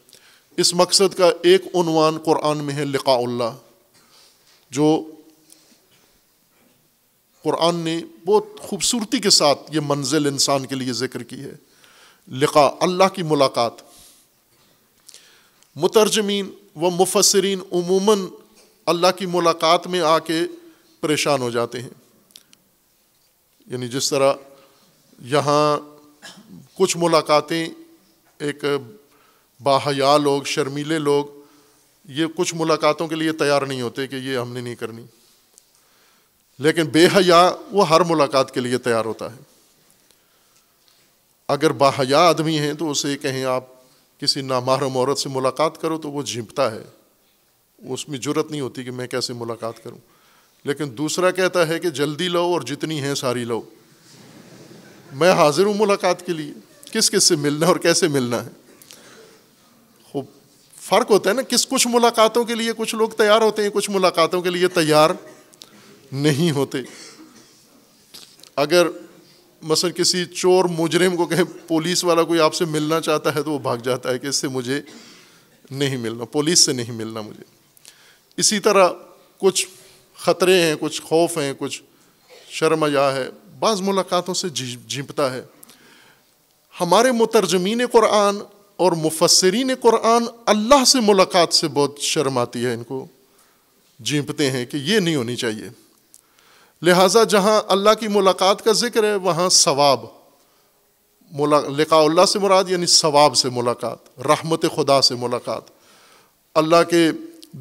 इस मकसद का एक उनवान क़ुरान में है लिकाउल्ला जो क़ुरान ने बहुत खूबसूरती के साथ ये मंजिल इंसान के लिए ज़िक्र की है लिका अल्लाह की मुलाकात मुतरजमीन व मुफसरीन उमूमन अल्लाह की मुलाकात में आके परेशान हो जाते हैं यानी जिस तरह यहाँ कुछ मुलाकातें एक बाहया लोग शर्मीले लोग ये कुछ मुलाकातों के लिए तैयार नहीं होते कि ये हमने नहीं करनी लेकिन बेहया वो हर मुलाकात के लिए तैयार होता है अगर बाहया आदमी हैं तो उसे कहें आप किसी नामहरम औरत से मुलाकात करो तो वो झिंपता है उसमें जरूरत नहीं होती कि मैं कैसे मुलाकात करूं लेकिन दूसरा कहता है कि जल्दी लो और जितनी है सारी लो मैं हाजिर हूँ मुलाकात के लिए किस किस से मिलना है और कैसे मिलना है खूब फ़र्क होता है ना किस कुछ मुलाकातों के लिए कुछ लोग तैयार होते हैं कुछ मुलाकातों के लिए तैयार नहीं होते अगर मसलन किसी चोर मुजरिम को कहें पुलिस वाला कोई आपसे मिलना चाहता है तो वो भाग जाता है कि इससे मुझे नहीं मिलना पुलिस से नहीं मिलना मुझे इसी तरह कुछ ख़तरे हैं कुछ खौफ हैं कुछ शर्मया है बाज़ मुलाकातों से झिपता है हमारे मुतरजमीन क़ुरान और मुफसरीन क़ुरान अल्लाह से मुलाकात से बहुत शर्म आती है इनको जीपते हैं कि ये नहीं होनी चाहिए लिहाजा जहाँ अल्लाह की मुलाकात का जिक्र है वहाँ सवाब लिखा से मुराद यानी सवाब से मुलाकात रहमत खुदा से मुलाकात अल्लाह के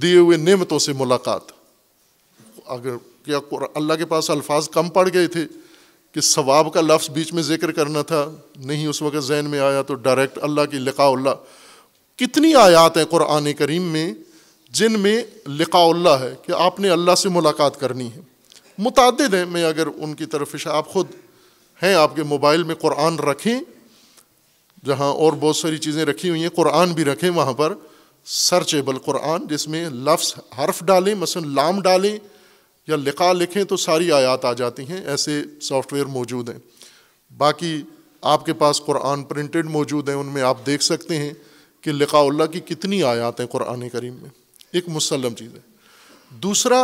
दिए हुए नेमतों से मुलाकात अगर क्या अल्लाह के पास अल्फाज कम पड़ गए थे कि सवाब का लफ्ज़ बीच में ज़िक्र करना था नहीं उस वक़्त जहन में आया तो डायरेक्ट अल्लाह की लिकाउल्ला कितनी आयात हैं क़ुरान करीम में जिन में लिकाउल्ला है कि आपने अल्लाह से मुलाकात करनी है मुतद हैं मैं अगर उनकी तरफ आप ख़ुद हैं आपके मोबाइल में क़ुरान रखें जहाँ और बहुत सारी चीज़ें रखी हुई हैं क़ुरान भी रखें वहाँ पर सर्चेबल क़ुरान जिसमें लफ्स हर्फ डालें मसलन लाम डालें या लिखा लिखें तो सारी आयात आ जाती हैं ऐसे सॉफ्टवेयर मौजूद हैं बाकी आपके पास कुरान प्रिंटेड मौजूद हैं उनमें आप देख सकते हैं कि लिकाउल्ला की कितनी आयात हैं कुरान करीम में एक मुसलम चीज़ है दूसरा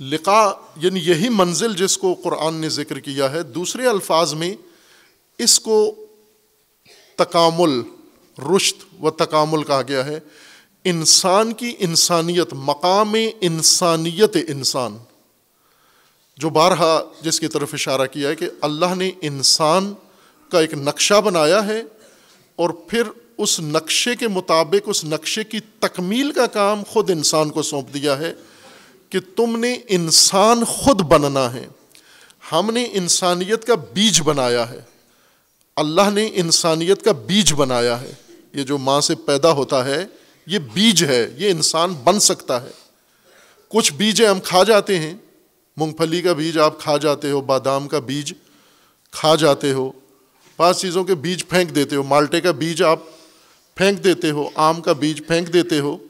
लिखा यानी यही मंजिल जिसको कुरान ने जिक्र किया है दूसरे अल्फाज में इसको तकामुल रुश्त व तकामुल कहा गया है इंसान की इंसानियत मकाम इंसानियत इंसान जो बारहा जिसकी तरफ इशारा किया है कि अल्लाह ने इंसान का एक नक्शा बनाया है और फिर उस नक्शे के मुताबिक उस नक्शे की तकमील का काम खुद इंसान को सौंप दिया है कि तुमने इंसान खुद बनना है हमने इंसानियत का बीज बनाया है अल्लाह ने इंसानियत का बीज बनाया है ये जो माँ से पैदा होता है ये बीज है ये इंसान बन सकता है कुछ बीज हम खा जाते हैं मूंगफली का बीज आप खा जाते हो बादाम का बीज खा जाते हो पांच चीज़ों के बीज फेंक देते हो माल्टे का बीज आप फेंक देते हो आम का बीज फेंक देते हो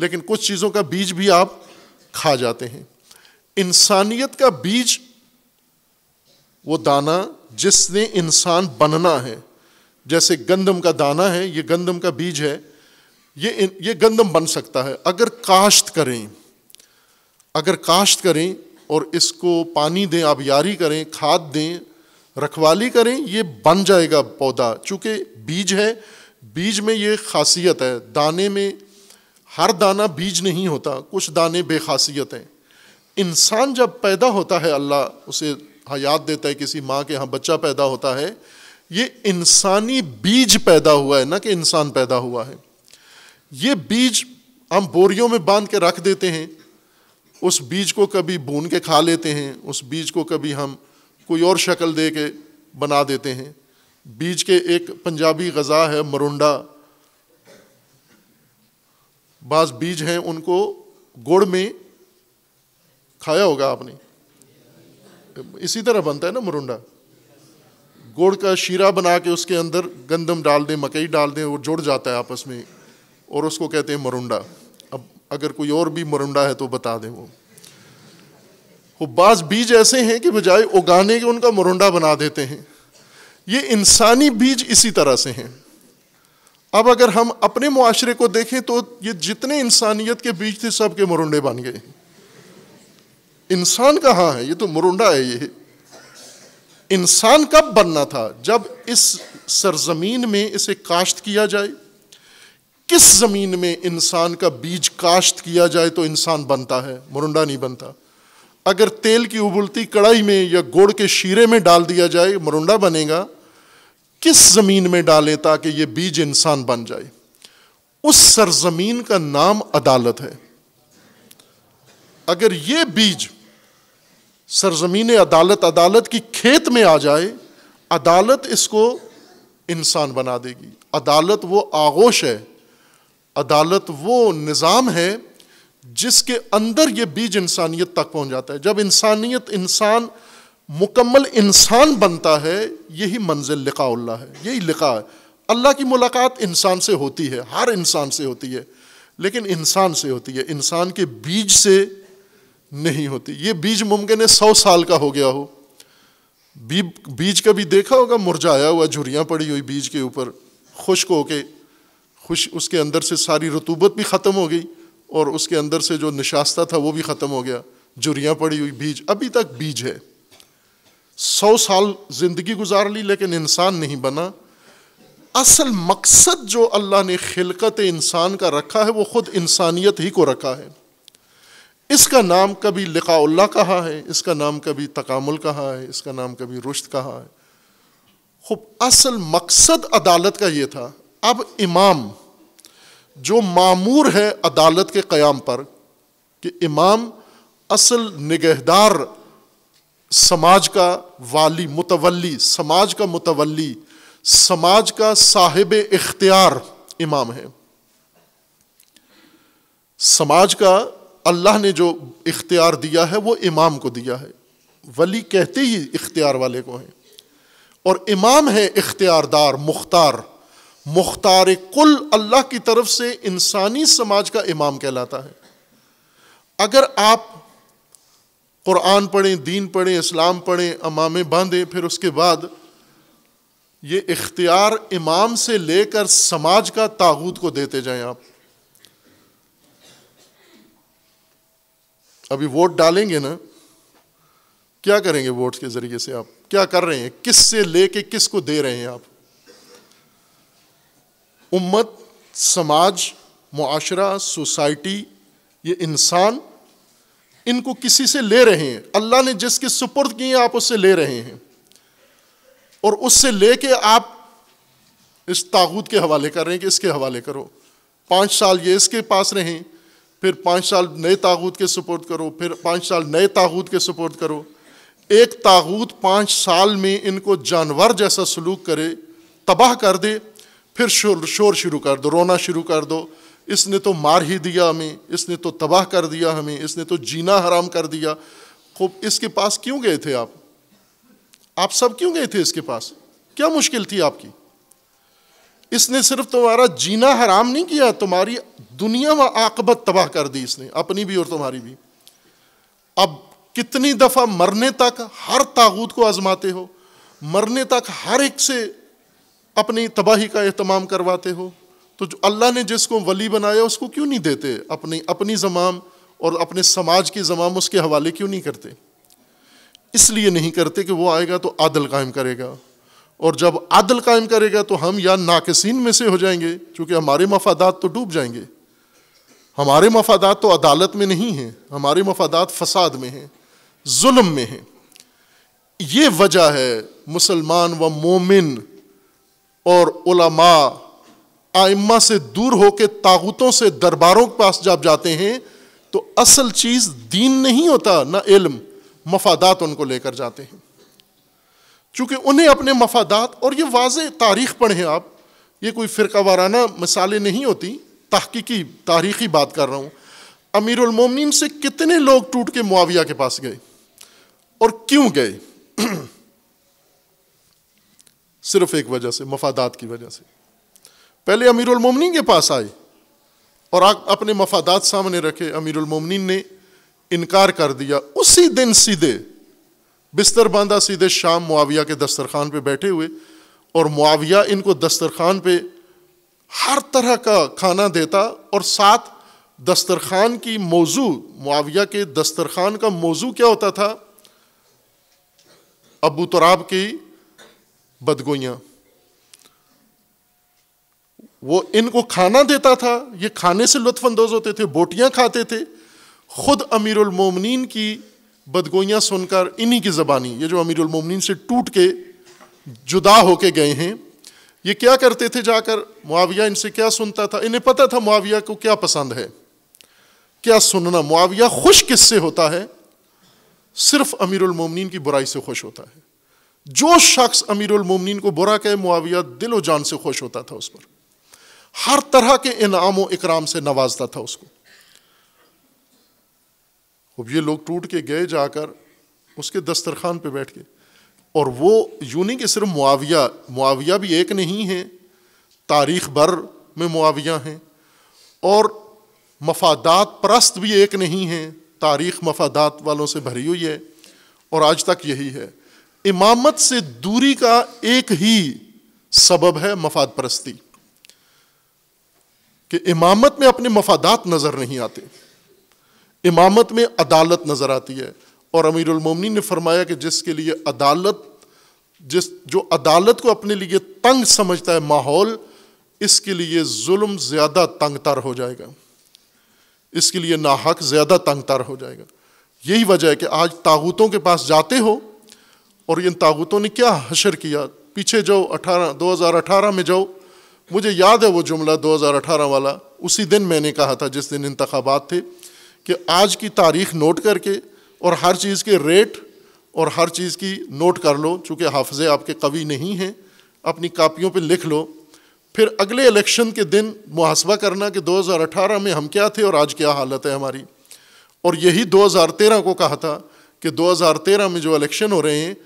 लेकिन कुछ चीज़ों का बीज भी आप खा जाते हैं इंसानियत का बीज वो दाना जिसने इंसान बनना है जैसे गंदम का दाना है ये गंदम का बीज है ये ये गंदम बन सकता है अगर काश्त करें अगर काश्त करें और इसको पानी दें आबियारी करें खाद दें रखवाली करें ये बन जाएगा पौधा चूँकि बीज है बीज में ये खासियत है दाने में हर दाना बीज नहीं होता कुछ दाने बेखासियत हैं इंसान जब पैदा होता है अल्लाह उसे हयात देता है किसी माँ के यहाँ बच्चा पैदा होता है ये इंसानी बीज पैदा हुआ है ना कि इंसान पैदा हुआ है ये बीज हम बोरियों में बांध के रख देते हैं उस बीज को कभी भून के खा लेते हैं उस बीज को कभी हम कोई और शक्ल दे के बना देते हैं बीज के एक पंजाबी गज़ा है मरुंडा बाज बीज हैं उनको गुड़ में खाया होगा आपने इसी तरह बनता है ना मुरुंडा गुड़ का शीरा बना के उसके अंदर गंदम डाल दें मकई डाल दें वो जुड़ जाता है आपस में और उसको कहते हैं मरुंडा अब अगर कोई और भी मरुंडा है तो बता दें वो वो बाज बीज ऐसे हैं कि बजाय उगाने के उनका मरुंडा बना देते हैं ये इंसानी बीज इसी तरह से हैं अब अगर हम अपने मुआशरे को देखें तो ये जितने इंसानियत के बीज थे सब के मुरुंडे बन गए इंसान कहाँ है ये तो मुरुंडा है ये इंसान कब बनना था जब इस सरजमीन में इसे काश्त किया जाए किस ज़मीन में इंसान का बीज काश्त किया जाए तो इंसान बनता है मुरुंडा नहीं बनता अगर तेल की उबलती कढ़ाई में या गुड़ के शीरे में डाल दिया जाए मुरुंडा बनेगा किस ज़मीन में डालें ताकि ये बीज इंसान बन जाए उस सरजमीन का नाम अदालत है अगर ये बीज सरजमीन अदालत अदालत की खेत में आ जाए अदालत इसको इंसान बना देगी अदालत वो आगोश है अदालत वो निज़ाम है जिसके अंदर ये बीज इंसानियत तक पहुंच जाता है जब इंसानियत इंसान मुकम्मल इंसान बनता है यही मंजिल लिकाउल्ला है यही लिखा है अल्लाह की मुलाकात इंसान से होती है हर इंसान से होती है लेकिन इंसान से होती है इंसान के बीज से नहीं होती ये बीज मुमकिन है सौ साल का हो गया हो बीज कभी देखा होगा मुरझाया हुआ झुरियाँ पड़ी हुई बीज के ऊपर खुश्क होके खुश उसके अंदर से सारी रतूबत भी ख़त्म हो गई और उसके अंदर से जो निशास्ता था वो भी ख़त्म हो गया जुरियाँ पड़ी हुई बीज अभी तक बीज है सौ साल ज़िंदगी गुजार ली लेकिन इंसान नहीं बना असल मकसद जो अल्लाह ने खिलकत इंसान का रखा है वो ख़ुद इंसानियत ही को रखा है इसका नाम कभी लिकाउल्ला कहा है इसका नाम कभी तकामुल कहा है इसका नाम कभी रुश्त कहा है खूब असल मकसद अदालत का ये था अब इमाम जो मामूर है अदालत के क्याम पर कि इमाम असल निगहदार समाज का वाली मुतवली समाज का मुतवली समाज का साहिब इख्तियार इमाम है समाज का अल्लाह ने जो इख्तियार दिया है वो इमाम को दिया है वली कहते ही इख्तियार वाले को है और इमाम है इख्तियारदार मुख्तार मुख्तार कुल अल्लाह की तरफ से इंसानी समाज का इमाम कहलाता है अगर आप कुरान पढ़ें दीन पढ़ें इस्लाम पढ़ें अमामे बांधें फिर उसके बाद ये इख्तियार इमाम से लेकर समाज का ताबूत को देते जाएं आप अभी वोट डालेंगे ना क्या करेंगे वोट के ज़रिए से आप क्या कर रहे हैं किस से लेके किस को दे रहे हैं आप उम्मत समाज माशरा सोसाइटी ये इंसान इनको किसी से ले रहे हैं अल्लाह ने जिसके सुपुर्द किए हैं आप उससे ले रहे हैं और उससे लेके आप इस तागूत के हवाले कर रहे हैं कि इसके हवाले करो पाँच साल ये इसके पास रहें फिर पाँच साल नए तागूत के सुपुर्द करो फिर पाँच साल नए तागूत के सुपुर्द करो एक तागूत पाँच साल में इनको जानवर जैसा सलूक करे तबाह कर दे फिर शोर शोर शुरू कर दो रोना शुरू कर दो इसने तो मार ही दिया हमें इसने तो तबाह कर दिया हमें इसने तो जीना हराम कर दिया खूब इसके पास क्यों गए थे आप आप सब क्यों गए थे इसके पास क्या मुश्किल थी आपकी इसने सिर्फ तुम्हारा जीना हराम नहीं किया तुम्हारी दुनिया व आकबत तबाह कर दी इसने अपनी भी और तुम्हारी भी अब कितनी दफ़ा मरने तक हर तागूत को आजमाते हो मरने तक हर एक से अपनी तबाही का अहतमाम करवाते हो तो जो अल्लाह ने जिसको वली बनाया उसको क्यों नहीं देते अपनी अपनी जमाम और अपने समाज की जमाम उसके हवाले क्यों नहीं करते इसलिए नहीं करते कि वो आएगा तो आदल कायम करेगा और जब आदल कायम करेगा तो हम या नाकसिन में से हो जाएंगे क्योंकि हमारे मफादात तो डूब जाएंगे हमारे मफादात तो अदालत में नहीं हैं हमारे मफादात फसाद में हैं जुल्म में हैं ये वजह है मुसलमान व मोमिन और उलमा आइम्मा से दूर होकर तागुतों से दरबारों के पास जब जाते हैं तो असल चीज़ दीन नहीं होता ना इल्म मफादात उनको लेकर जाते हैं चूंकि उन्हें अपने मफादात और ये वाज तारीख पढ़ें आप ये कोई फ़िरका वाराना मिसालें नहीं होती तहकीकी तारीखी बात कर रहा हूँ अमीरमिन से कितने लोग टूट के मुआविया के पास गए और क्यों गए सिर्फ एक वजह से मफादात की वजह से पहले अमीरमिन के पास आए और आप अपने मफादात सामने रखे अमीरमिन ने इनकार कर दिया उसी दिन सीधे बिस्तर बांधा सीधे शाम मुआविया के दस्तरखान पे बैठे हुए और मुआविया इनको दस्तरखान पे हर तरह का खाना देता और साथ दस्तरखान की मौजू मुआविया के दस्तरखान का मौजू क्या होता था अबू तराब की बदगोइयाँ वो इनको खाना देता था ये खाने से लुत्फानंदोज होते थे बोटियाँ खाते थे खुद मोमिनीन की बदगोइयाँ सुनकर इन्हीं की ज़बानी ये जो मोमिनीन से टूट के जुदा होके गए हैं ये क्या करते थे जाकर मुआविया इनसे क्या सुनता था इन्हें पता था मुआविया को क्या पसंद है क्या सुनना मुआविया खुश किससे होता है सिर्फ मोमिनीन की बुराई से खुश होता है जो शख्स अमीर उलमन को बुरा कहे मुआविया दिलो जान से खुश होता था उस पर हर तरह के इनाम व इकराम से नवाजता था उसको अब ये लोग टूट के गए जाकर उसके दस्तरखान पर बैठ के और वो यूं नहीं कि सिर्फ मुआविया मुआविया भी एक नहीं है तारीख भर में मुआविया हैं और मफादात परस्त भी एक नहीं है तारीख मफादात वालों से भरी हुई है और आज तक यही है इमामत से दूरी का एक ही सबब है मफाद परस्ती कि इमामत में अपने मफादात नज़र नहीं आते इमामत में अदालत नज़र आती है और अमीरमिन ने फरमाया कि जिसके लिए अदालत जिस जो अदालत को अपने लिए तंग समझता है माहौल इसके लिए जुल्म ज़्यादा तंग तार हो जाएगा इसके लिए नाहक ज़्यादा तंग तार हो जाएगा यही वजह है कि आज ताबूतों के पास जाते हो और इन तागूतों ने क्या हशर किया पीछे जाओ अठारह दो हज़ार अठारह में जाओ मुझे याद है वो जुमला दो हज़ार अठारह वाला उसी दिन मैंने कहा था जिस दिन इंतबात थे कि आज की तारीख नोट करके और हर चीज़ के रेट और हर चीज़ की नोट कर लो चूँकि हाफजे आपके कवि नहीं हैं अपनी कापियों पर लिख लो फिर अगले इलेक्शन के दिन मुहासबा करना कि दो हज़ार अठारह में हम क्या थे और आज क्या हालत है हमारी और यही दो हज़ार तेरह को कहा था कि दो हज़ार तेरह में जो इलेक्शन हो रहे हैं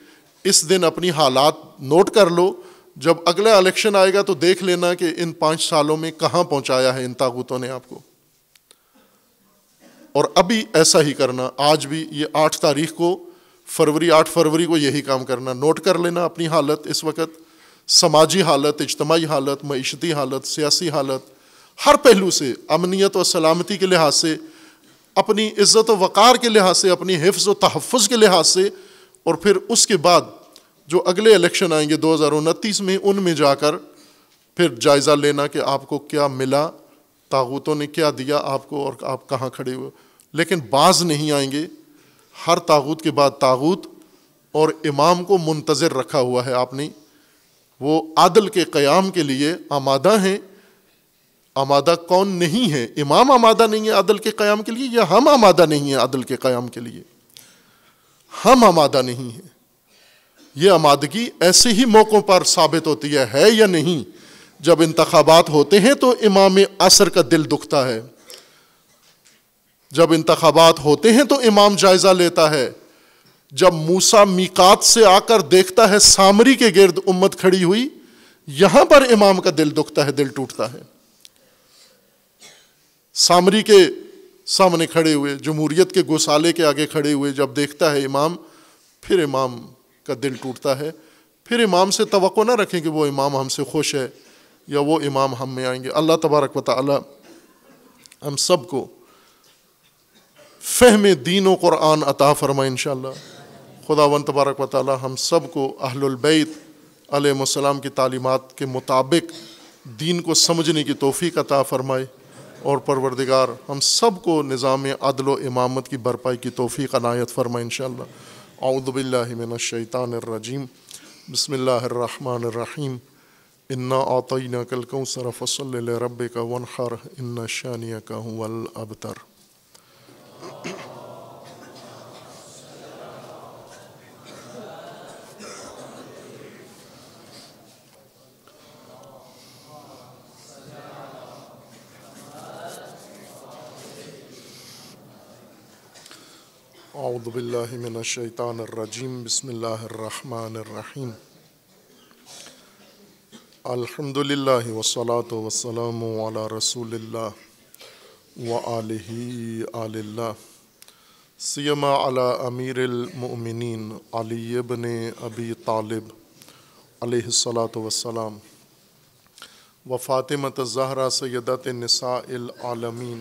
इस दिन अपनी हालात नोट कर लो जब अगला इलेक्शन आएगा तो देख लेना कि इन पांच सालों में कहाँ पहुंचाया है इन ताकतों ने आपको और अभी ऐसा ही करना आज भी ये आठ तारीख को फरवरी आठ फरवरी को यही काम करना नोट कर लेना अपनी हालत इस वक्त समाजी हालत इजतमाही हालत मीशती हालत सियासी हालत हर पहलू से अमनीत और सलामती के लिहाज से अपनी इज़्ज़त वक़ार के लिहाज से अपनी हिफ्ज़ व तहफ़ के लिहाज से और फिर उसके बाद जो अगले इलेक्शन आएंगे दो हज़ार उनतीस में उनमें जाकर फिर जायज़ा लेना कि आपको क्या मिला तागूतों ने क्या दिया आपको और आप कहाँ खड़े हुए लेकिन बाज नहीं आएंगे हर तागूत के बाद तागूत और इमाम को मुंतज़र रखा हुआ है आपने वो आदल के क़याम के लिए आमादा हैं आमादा कौन नहीं है इमाम आमादा नहीं है आदल के क़याम के लिए या हम आमादा नहीं हैं आदल के क़याम के लिए हम आमादा नहीं हैं ये आमादगी ऐसे ही मौक़ों पर साबित होती है, है या नहीं जब इंतबात होते हैं तो इमाम असर का दिल दुखता है जब इंतबात होते हैं तो इमाम जायज़ा लेता है जब मूसा मीकात से आकर देखता है सामरी के गिर्द उम्मत खड़ी हुई यहां पर इमाम का दिल दुखता है दिल टूटता है सामरी के सामने खड़े हुए जमहूरीत के गौसाले के आगे खड़े हुए जब देखता है इमाम फिर इमाम का दिल टूटता है फिर इमाम से तो ना रखें कि वो इमाम हमसे खुश है या वो इमाम हम में आएंगे अल्लाह तबारक व ताली हम सब को फ़हम दीन क़ुरान अता फ़रमाए इन खुदा वन तबारक व ताली हम सब को अहलबैत आलम की तालीमत के मुताबिक दीन को समझने की तोफ़ी अता फ़रमाए और परवरदिगार हम सब को निज़ाम अदल इमामत की भरपाई की तोफ़ी अनायत फरमा इन शौदबिल्लिमिनशैतानरजीम बसमीम इन्ना आतना कल कौँ सरफसल रब का वन खर इन्ना शानिया का हूँ अबतर अज़बिल्लिमिनशैतानरजीम बसमीम अलहमदिल्ला वसलात वसलम रसूल व आल्ला सीमा अला अमीरमिन अली अबी तालिब अलत वसलाम व फ़ातिमत ज़हरा सैदत नसाआलमीन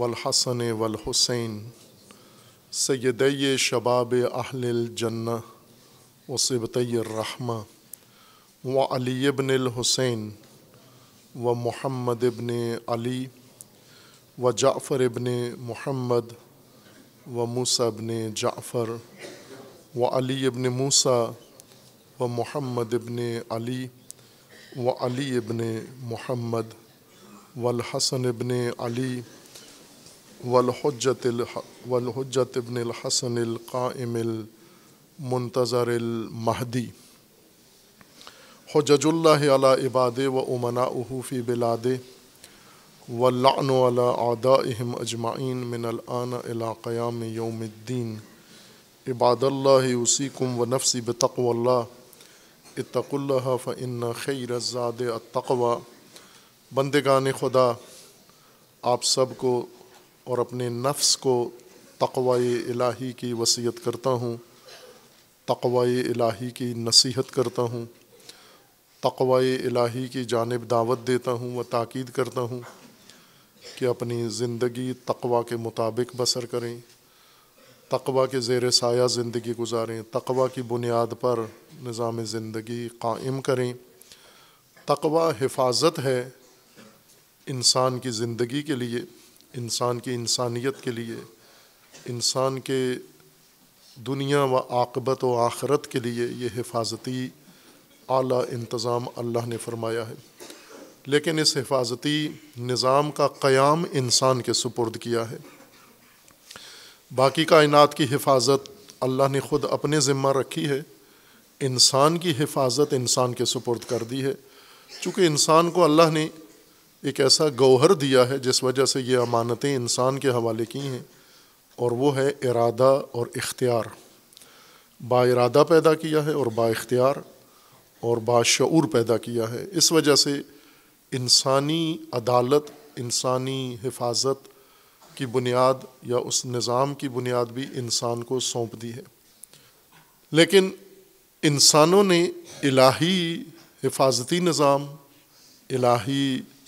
वलहसन वलहुसैन सैद शबाब अहलजन्न वसबतरहमा व अलीबनहुसैन व महमद इबन अली व जाफ़र इबन महमद व मूसा इबन जाफ़र व अली इबन मूसा व महमद इबन अली व अली इबन महमद वल हसन इबन अली वलहजत इबन हसन क़ाइम मुंतज़र महदी हजजुल्ला अला इबाद व उमना फ़ी बिलाद वल्लान अला आदा अहम अजमाइन मिनलान अलाक़याम योमद्दीन इबादल्ला उसीकुम व नफसी बतकवल्ला इतकुल्ला फ़िन खैर ज़ाद अतवा बंदगान खुदा आप सबको और अपने नफ्स को तकवाई इलाही की वसीयत करता हूँ तकवाई इलाही की नसीहत करता हूँ तकवाई इलाही की जानब दावत देता हूँ व ताक़द करता हूँ कि अपनी ज़िंदगी तकवा के मुताबिक बसर करें तकवा के ज़ेर साया ज़िंदगी गुजारें तकवा की बुनियाद पर निज़ाम ज़िंदगी कायम करें तकवा हिफाजत है इंसान की ज़िंदगी के लिए इंसान की इंसानियत के लिए इंसान के दुनिया व आकबत व आखरत के लिए ये हिफाजती आला इंतज़ाम अल्लाह ने फरमाया है लेकिन इस हिफाजती निज़ाम का क़याम इंसान के सुपुर्द किया है बाकी कायनात की हिफाजत अल्लाह ने ख़ुद अपने ज़िम्मा रखी है इंसान की हिफाजत इंसान के सुपुर्द कर दी है चूँकि इंसान को अल्लाह ने एक ऐसा गौहर दिया है जिस वजह से ये अमानतें इंसान के हवाले की हैं और वो है इरादा और इख्तियार इरादा पैदा किया है और बाख्तियार और बाशूर पैदा किया है इस वजह से इंसानी अदालत इंसानी हिफाजत की बुनियाद या उस निज़ाम की बुनियाद भी इंसान को सौंप दी है लेकिन इंसानों ने इलाही हिफाजती निज़ाम इलाही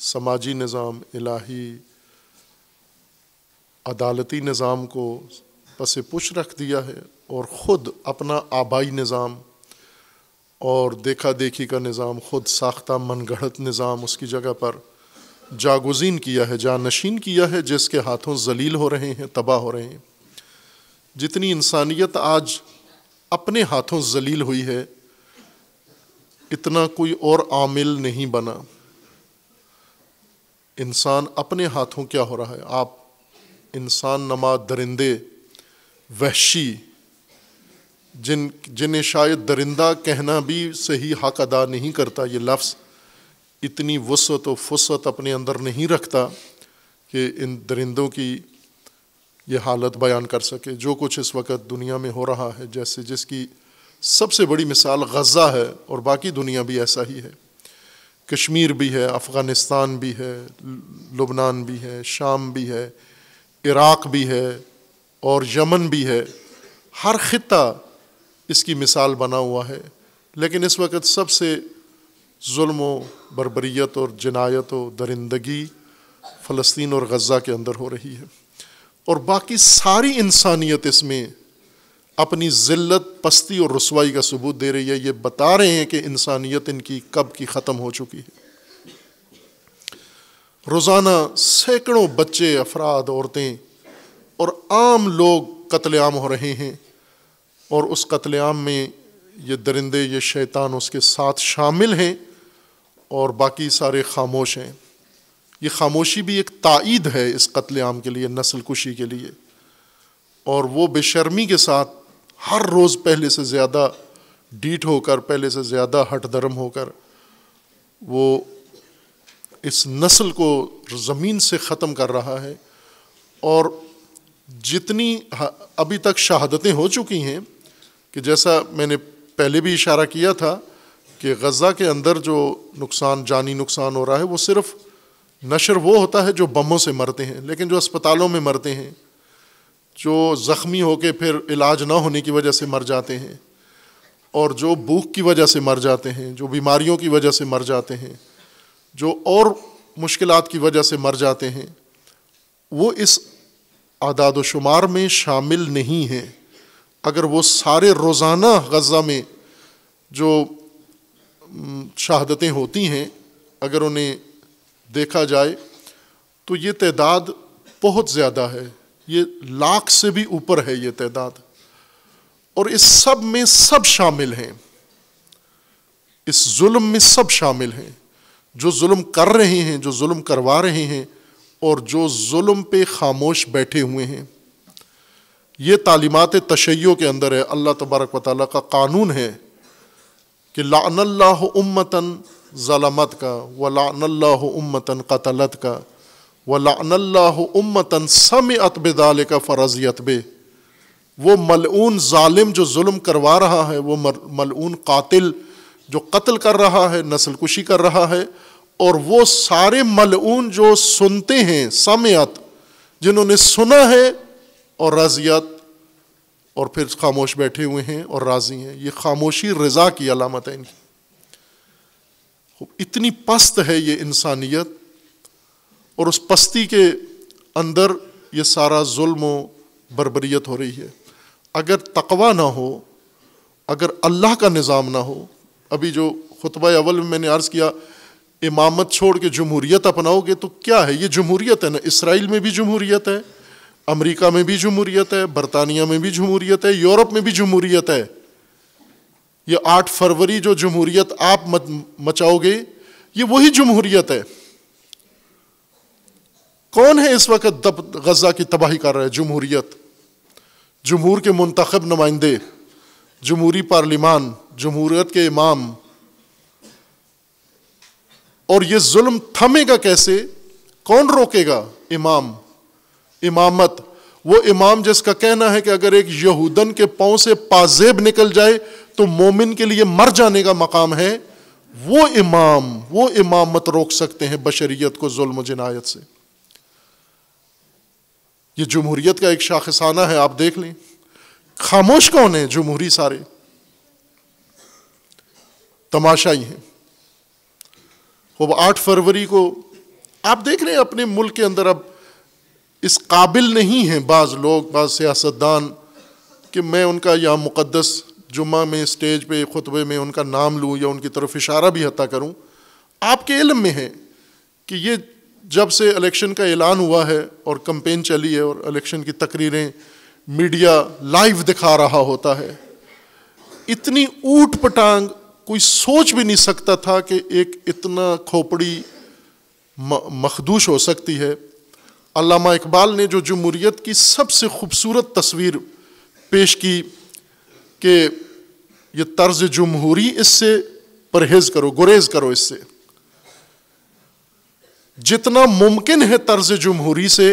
समाजी निज़ाम इलाही अदालती निज़ाम को पस पुश रख दिया है और ख़ुद अपना आबाई निज़ाम और देखा देखी का निज़ाम ख़ुद साख्ता मन गढ़त निज़ाम उसकी जगह पर जागुजीन किया है नशीन किया है जिसके हाथों जलील हो रहे हैं तबाह हो रहे हैं जितनी इंसानियत आज अपने हाथों जलील हुई है इतना कोई और आमिल नहीं बना इंसान अपने हाथों क्या हो रहा है आप इंसान नमा दरिंदे वहशी जिन जिन्हें शायद दरिंदा कहना भी सही हक अदा नहीं करता ये लफ्स इतनी वसत व फुसत अपने अंदर नहीं रखता कि इन दरिंदों की ये हालत बयान कर सके जो कुछ इस वक्त दुनिया में हो रहा है जैसे जिसकी सबसे बड़ी मिसाल गज़ा है और बाकी दुनिया भी ऐसा ही है कश्मीर भी है अफ़गानिस्तान भी है लुबनान भी है शाम भी है इराक़ भी है और यमन भी है हर ख़त्ता इसकी मिसाल बना हुआ है लेकिन इस वक्त सबसे जुल्म बरबरीत और जनायत व दरिंदगी फ़लस्तीन और गज़ा के अंदर हो रही है और बाकी सारी इंसानियत इसमें अपनी ज़िल्त पस्ती और रसवाई का सबूत दे रही है ये बता रहे हैं कि इंसानियत इनकी कब की ख़त्म हो चुकी है रोज़ाना सैकड़ों बच्चे अफराद औरतें और आम लोग कत्लेआम हो रहे हैं और उस कत्लेआम में ये दरिंदे ये शैतान उसके साथ शामिल हैं और बाकी सारे खामोश हैं ये खामोशी भी एक ताईद है इस कत्लेआम के लिए नस्ल कुशी के लिए और वो बेशर्मी के साथ हर रोज़ पहले से ज़्यादा डीट होकर पहले से ज़्यादा हट धर्म होकर वो इस नस्ल को ज़मीन से ख़त्म कर रहा है और जितनी अभी तक शहादतें हो चुकी हैं कि जैसा मैंने पहले भी इशारा किया था कि गज़ा के अंदर जो नुकसान जानी नुकसान हो रहा है वो सिर्फ नशर वो होता है जो बमों से मरते हैं लेकिन जो अस्पतालों में मरते हैं जो ज़ख्मी होकर फिर इलाज ना होने की वजह से मर जाते हैं और जो भूख की वजह से मर जाते हैं जो बीमारियों की वजह से मर जाते हैं जो और मुश्किल की वजह से मर जाते हैं वो इस आदाद शुमार में शामिल नहीं हैं अगर वो सारे रोज़ाना गज़ा में जो शहादतें होती हैं अगर उन्हें देखा जाए तो ये तदाद बहुत ज़्यादा है ये लाख से भी ऊपर है ये तादाद और इस सब में सब शामिल हैं इस जुल्म में सब शामिल हैं जो जुल्म कर रहे हैं जो जुल्म करवा रहे हैं और जो जुल्म पे खामोश बैठे हुए हैं ये तालीमत तशैयों के अंदर है अल्लाह तबारक व ताली का कानून है कि लानल्ला उम्मतन ज़लमत का व लानल्ला उम्मतन कतलत का व लानल्लामतन सम अतबाल का फ़रज़ अतबे वो मलून ालिम जो म करवा रहा है वो मलून कातिल जो कत्ल कर रहा है नसल कुशी कर रहा है और वो सारे मलून जो सुनते हैं समयत जिन्होंने सुना है और रजियत और फिर खामोश बैठे हुए हैं और राज़ी हैं ये खामोशी रज़ा की अलामत है इनकी इतनी पस्त है ये इंसानियत और उस पस्ती के अंदर ये सारा जुल्म बरबरीत हो रही है अगर तकवा ना हो अगर अल्लाह का निज़ाम ना हो अभी जो खुतब अवल में मैंने अर्ज़ किया इमामत छोड़ के जमहूरीत अपनाओगे तो क्या है ये जमहूरीत है ना इसराइल में भी जमहूरीत है अमरीका में भी जमहूरीत है बरतानिया में भी जमहूरीत है यूरोप में भी जमहूरीत है यह आठ फरवरी जो जमहूरीत आप मचाओगे ये वही जमहूरीत है कौन है इस वक्त दब गजा की तबाही कर रहा है जमहूरीत जमहूर के मंतखब नुमाइंदे जमहूरी पार्लिमान जमहूरीत के इमाम और ये जुल्म थमेगा कैसे कौन रोकेगा इमाम इमामत वो इमाम जिसका कहना है कि अगर एक यहूदन के पाँव से पाजेब निकल जाए तो मोमिन के लिए मर जाने का मकाम है वो इमाम वो इमामत रोक सकते हैं बशरीत को जुल्म जिनायत से ये जमहूरीत का एक शाखसाना है आप देख लें खामोश कौन है जमहूरी सारे तमाशाई हैं खूब आठ फरवरी को आप देख रहे हैं अपने मुल्क के अंदर अब इस काबिल नहीं हैं बाज़ लोग बाज़ सियासतदान कि मैं उनका या मुक़दस जुम्मा में स्टेज पे खुतबे में उनका नाम लूँ या उनकी तरफ इशारा भी हत्या करूँ आपके इलम में है कि ये जब से इलेक्शन का ऐलान हुआ है और कंपेन चली है और इलेक्शन की तकरीरें मीडिया लाइव दिखा रहा होता है इतनी ऊट पटांग कोई सोच भी नहीं सकता था कि एक इतना खोपड़ी मखदूश हो सकती है अलामा इकबाल ने जो जमहूरीत की सबसे खूबसूरत तस्वीर पेश की कि ये तर्ज जमहूरी इससे परहेज़ करो गुरेज करो इससे जितना मुमकिन है तर्ज जमहूरी से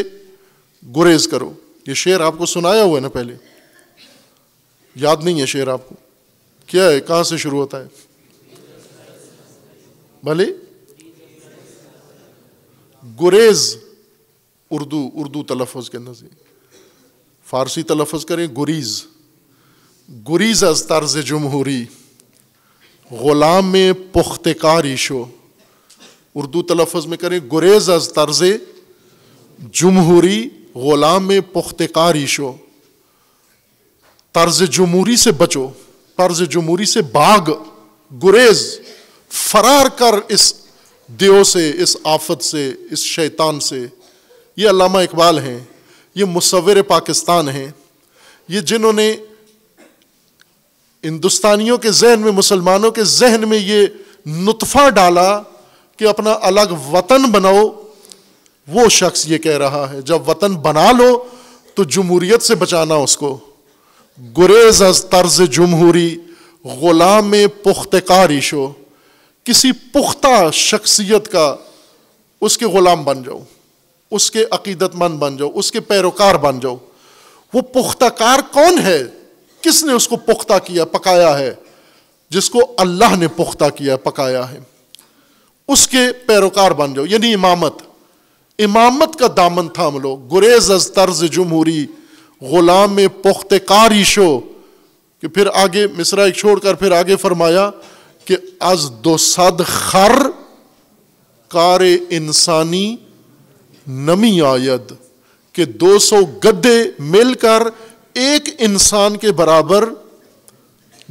गुरेज करो ये शेर आपको सुनाया हुआ है ना पहले याद नहीं है शेर आपको क्या है कहां से शुरू होता है भले गुरेज उर्दू उर्दू तलफ़ के अंदर से फ़ारसी तलफ़ करें गुरीज़ गुरीज़ अज तर्ज जमहूरी ग़ुलाम में पुख्तकारी शो उर्दू तलफ़ में करें गुरेज अज तर्ज जमहूरी ग़ुलाम पुख्तकार ईशो तर्ज जमहूरी से बचो तर्ज जमहूरी से भाग गुरेज फरार कर इस देव से इस आफत से इस शैतान से ये अलामा इकबाल हैं ये मुसवर पाकिस्तान हैं ये जिन्होंने हिंदुस्तानियों के जहन में मुसलमानों के जहन में ये नुतफ़ा डाला कि अपना अलग वतन बनाओ वो शख्स ये कह रहा है जब वतन बना लो तो जमहूरीत से बचाना उसको गुरेज अज तर्ज जमहूरी गुलाम पुख्तकारी शो किसी पुख्ता शख्सियत का उसके ग़ुलाम बन जाओ उसके अकीदतमंद बन जाओ उसके पैरोकार बन जाओ वो पुख्ता कार कौन है किसने उसको पुख्ता किया पकाया है जिसको अल्लाह ने पुख्ता किया पकाया है उसके पैरोकार बन जाओ यानी इमामत इमामत का दामन थाम लो गुरेज अज तर्ज जमहूरी गुलाम में कार ईशो कि फिर आगे मिसरा एक छोड़कर फिर आगे फरमाया कि अज दो सद खर कार इंसानी नमी आयद के दो सौ गद्दे मिलकर एक इंसान के बराबर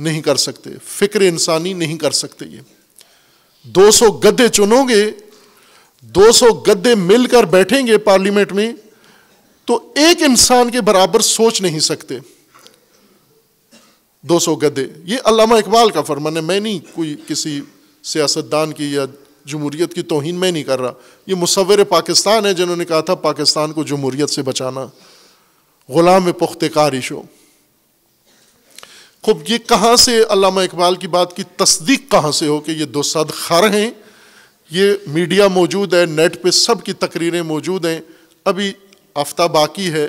नहीं कर सकते फिक्र इंसानी नहीं कर सकते ये 200 गद्दे चुनोगे 200 गद्दे मिलकर बैठेंगे पार्लियामेंट में तो एक इंसान के बराबर सोच नहीं सकते 200 गद्दे ये अलामा इकबाल का फरमान है मैं नहीं कोई किसी सियासतदान की या जमूरीत की तोहन मैं नहीं कर रहा ये मुसवर पाकिस्तान है जिन्होंने कहा था पाकिस्तान को जमहूरीत से बचाना गुलाम पुख्ते कारिश हो खूब ये कहाँ से अलामा इकबाल की बात की तस्दीक कहाँ से हो कि ये दो सद खर हैं ये मीडिया मौजूद है नेट पर सब की तकरीरें मौजूद हैं अभी हफ्ता बाकी है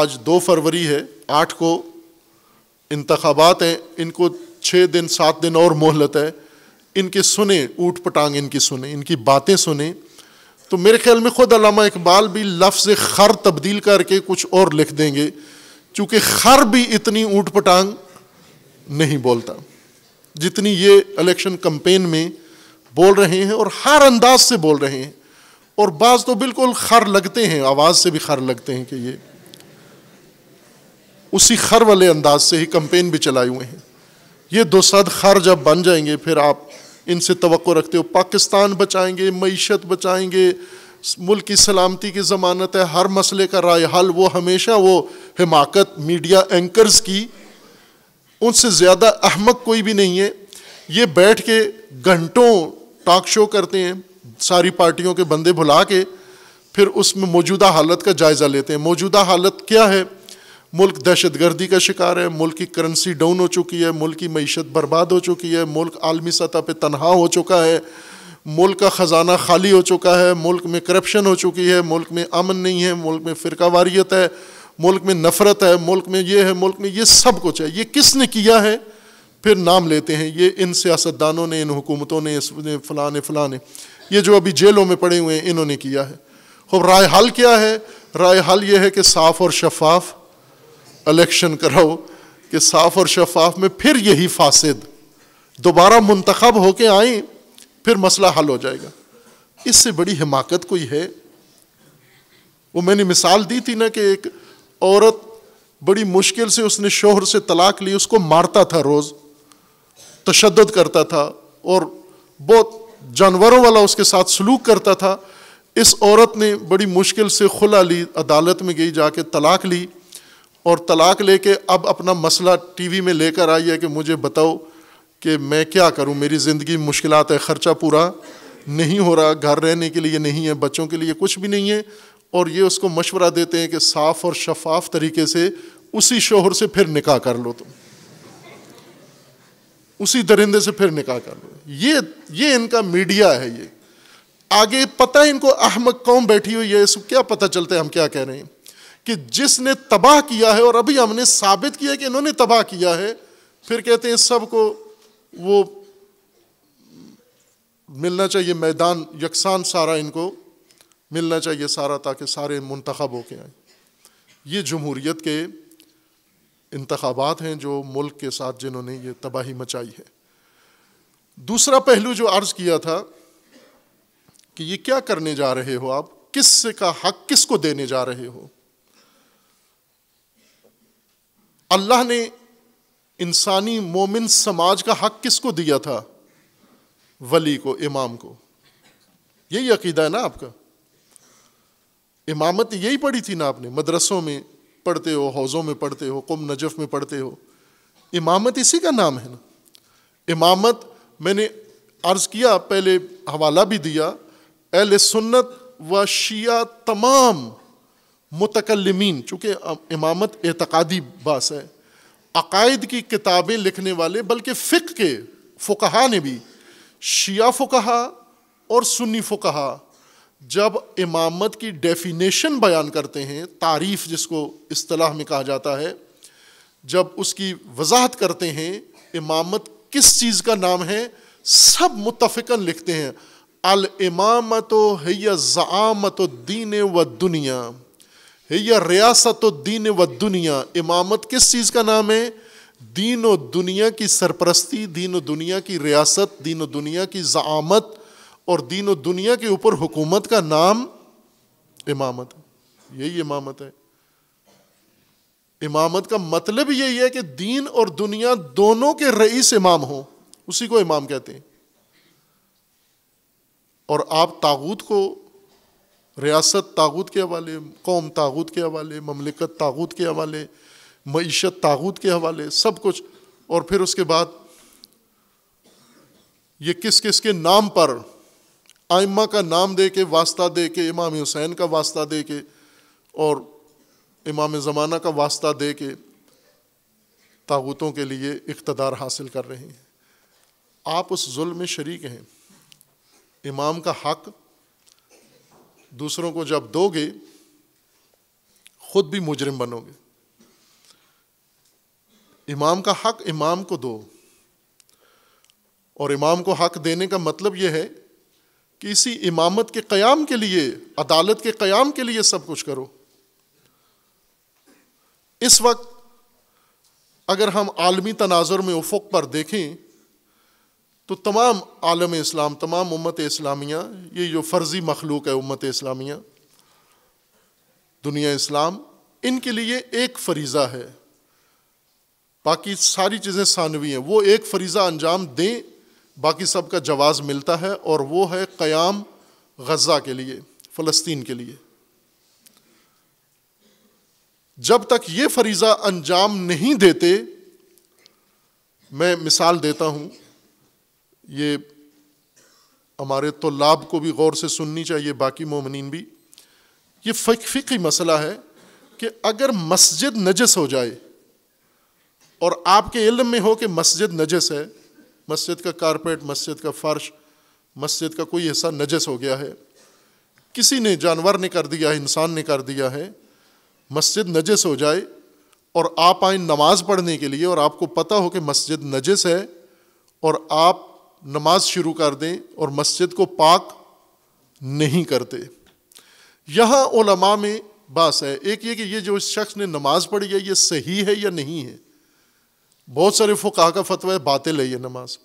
आज दो फरवरी है आठ को इंतबात हैं इनको छः दिन सात दिन और मोहलत है इनके सुने ऊट पटांग इनकी सुने इनकी बातें सुने तो मेरे ख्याल में ख़ुद अलामा इकबाल भी लफ्ज़ खर तब्दील करके कुछ और लिख देंगे चूँकि खर भी इतनी ऊट पटांग नहीं बोलता जितनी ये इलेक्शन कंपेन में बोल रहे हैं और हर अंदाज से बोल रहे हैं और बाज तो बिल्कुल खर लगते हैं आवाज़ से भी खर लगते हैं कि ये उसी खर वाले अंदाज से ही कंपेन भी चलाए हुए हैं ये दो सद खर जब बन जाएंगे फिर आप इनसे तो रखते हो पाकिस्तान बचाएंगे मीशत बचाएंगे मुल्क की सलामती की ज़मानत है हर मसले का राय हल वो हमेशा वो हिमाकत मीडिया एंकर्स की उनसे ज़्यादा अहमक कोई भी नहीं है ये बैठ के घंटों टॉक शो करते हैं सारी पार्टियों के बंदे भुला के फिर उसमें मौजूदा हालत का जायज़ा लेते हैं मौजूदा हालत क्या है मुल्क दहशत गर्दी का शिकार है मुल्क की करेंसी डाउन हो चुकी है मुल्क की मीशत बर्बाद हो चुकी है मुल्क आलमी सतह पर तनहा हो चुका है मुल्क का ख़जाना खाली हो चुका है मुल्क में करप्शन हो चुकी है मुल्क में अमन नहीं है मुल्क में फिरका वारियत है मुल्क में नफ़रत है मुल्क में ये है मुल्क में ये सब कुछ है ये किसने किया है फिर नाम लेते हैं ये इन सियासतदानों ने इन हुकूमतों ने इसने फलाने फलाने ये जो अभी जेलों में पड़े हुए हैं इन्होंने किया है और राय हल क्या है राय हल ये है कि साफ़ और शफाफ इलेक्शन कराओ कि साफ़ और शफाफ में फिर यही फासद दोबारा मुंतखब होके आए फिर मसला हल हो जाएगा इससे बड़ी हिमाकत कोई है वो मैंने मिसाल दी थी ना कि एक औरत बड़ी मुश्किल से उसने शोहर से तलाक ली उसको मारता था रोज़ तशद करता था और बहुत जानवरों वाला उसके साथ सलूक करता था इस औरत ने बड़ी मुश्किल से खुला ली अदालत में गई जाके तलाक ली और तलाक लेके अब अपना मसला टीवी में लेकर आई है कि मुझे बताओ कि मैं क्या करूं मेरी ज़िंदगी मुश्किल है ख़र्चा पूरा नहीं हो रहा घर रहने के लिए नहीं है बच्चों के लिए कुछ भी नहीं है और ये उसको मशवरा देते हैं कि साफ़ और शफाफ तरीके से उसी शोहर से फिर निकाह कर लो तुम उसी दरिंदे से फिर निकाह कर लो ये ये इनका मीडिया है ये आगे पता है इनको अहमद कौम बैठी हुई है इसको क्या पता चलता है हम क्या कह रहे हैं कि जिसने तबाह किया है और अभी हमने साबित किया कि इन्होंने तबाह किया है फिर कहते हैं सबको वो मिलना चाहिए मैदान यकसान सारा इनको मिलना चाहिए सारा ताकि सारे मंतखब होके आए ये जमहूरीत के इंतबात हैं जो मुल्क के साथ जिन्होंने ये तबाही मचाई है दूसरा पहलू जो अर्ज़ किया था कि ये क्या करने जा रहे हो आप किस से का हक किस को देने जा रहे हो अल्लाह ने इंसानी मोमिन समाज का हक किस को दिया था वली को इमाम को यही अकीदा है ना आपका इमामत यही पढ़ी थी ना आपने मदरसों में पढ़ते हो हौज़ों में पढ़ते हो कुम नजफ़ में पढ़ते हो इमामत इसी का नाम है ना इमामत मैंने अर्ज़ किया पहले हवाला भी दिया अहल सुन्नत व शिया तमाम मतकलमीन चूँकि इमामत एतकादी बास है अकायद की किताबें लिखने वाले बल्कि फ़िक के फ़ुकहा ने भी शिया फ़ुकहा और सुन्नी फ़ुकहा जब इमामत की डेफिनेशन बयान करते हैं तारीफ़ जिसको असलाह में कहा जाता है जब उसकी वजाहत करते हैं इमामत किस चीज़ का नाम है सब मुतफिकन लिखते हैं अल इमामत है ज़ामत दीन व दुनिया है रियासत दीन व दुनिया इमामत किस चीज़ का नाम है दीन व दुनिया की सरपरस्ती दीन व दुनिया की रियासत दीन व दुनिया की ज़ामत और दीन और दुनिया के ऊपर हुकूमत का नाम इमामत है यही इमामत है इमामत का मतलब यही है कि दीन और दुनिया दोनों के रईस इमाम हो उसी को इमाम कहते हैं और आप तागूत को रियासत तागूत के हवाले कौम तागूत के हवाले ममलिकत तागूत के हवाले मीशत तागूत के हवाले सब कुछ और फिर उसके बाद ये किस किस के नाम पर आइम्मा का नाम दे के वास्ता दे के इमाम हुसैन का वास्ता दे के और इमाम ज़माना का वास्ता दे के ताबूतों के लिए इकतदार हासिल कर रहे हैं आप उस जुल्म में शरीक हैं इमाम का हक दूसरों को जब दोगे खुद भी मुजरिम बनोगे इमाम का हक इमाम को दो और इमाम को हक देने का मतलब यह है कि इसी इमामत के क़याम के लिए अदालत के क़याम के लिए सब कुछ करो इस वक्त अगर हम आलमी तनाजर में उफुक पर देखें तो तमाम आलम इस्लाम तमाम उम्मत इस्लामिया ये जो फ़र्ज़ी मखलूक है उम्मत इस्लामिया दुनिया इस्लाम इनके लिए एक फरीज़ा है बाकी सारी चीज़ें सानवी हैं वो एक फरीज़ा अंजाम दें बाकी सब का जवाज़ मिलता है और वो है क़याम गज़ा के लिए फ़लस्तीन के लिए जब तक ये फरीज़ा अंजाम नहीं देते मैं मिसाल देता हूँ ये हमारे तो लाभ को भी गौर से सुननी चाहिए बाकी मोमिन भी ये फ़िकी मसला है कि अगर मस्जिद नजस हो जाए और आपके इल्म में हो कि मस्जिद नजस है मस्जिद का कारपेट मस्जिद का फर्श मस्जिद का कोई हिस्सा नजस हो गया है किसी ने जानवर ने कर दिया है इंसान ने कर दिया है मस्जिद नजस हो जाए और आप आए नमाज पढ़ने के लिए और आपको पता हो कि मस्जिद नजस है और आप नमाज शुरू कर दें और मस्जिद को पाक नहीं करते यहाँ ओलमा में बास है एक ये कि ये जो इस शख्स ने नमाज पढ़ी है ये सही है या नहीं है बहुत सारे फुका का फतवा है बातिल है ये नमाज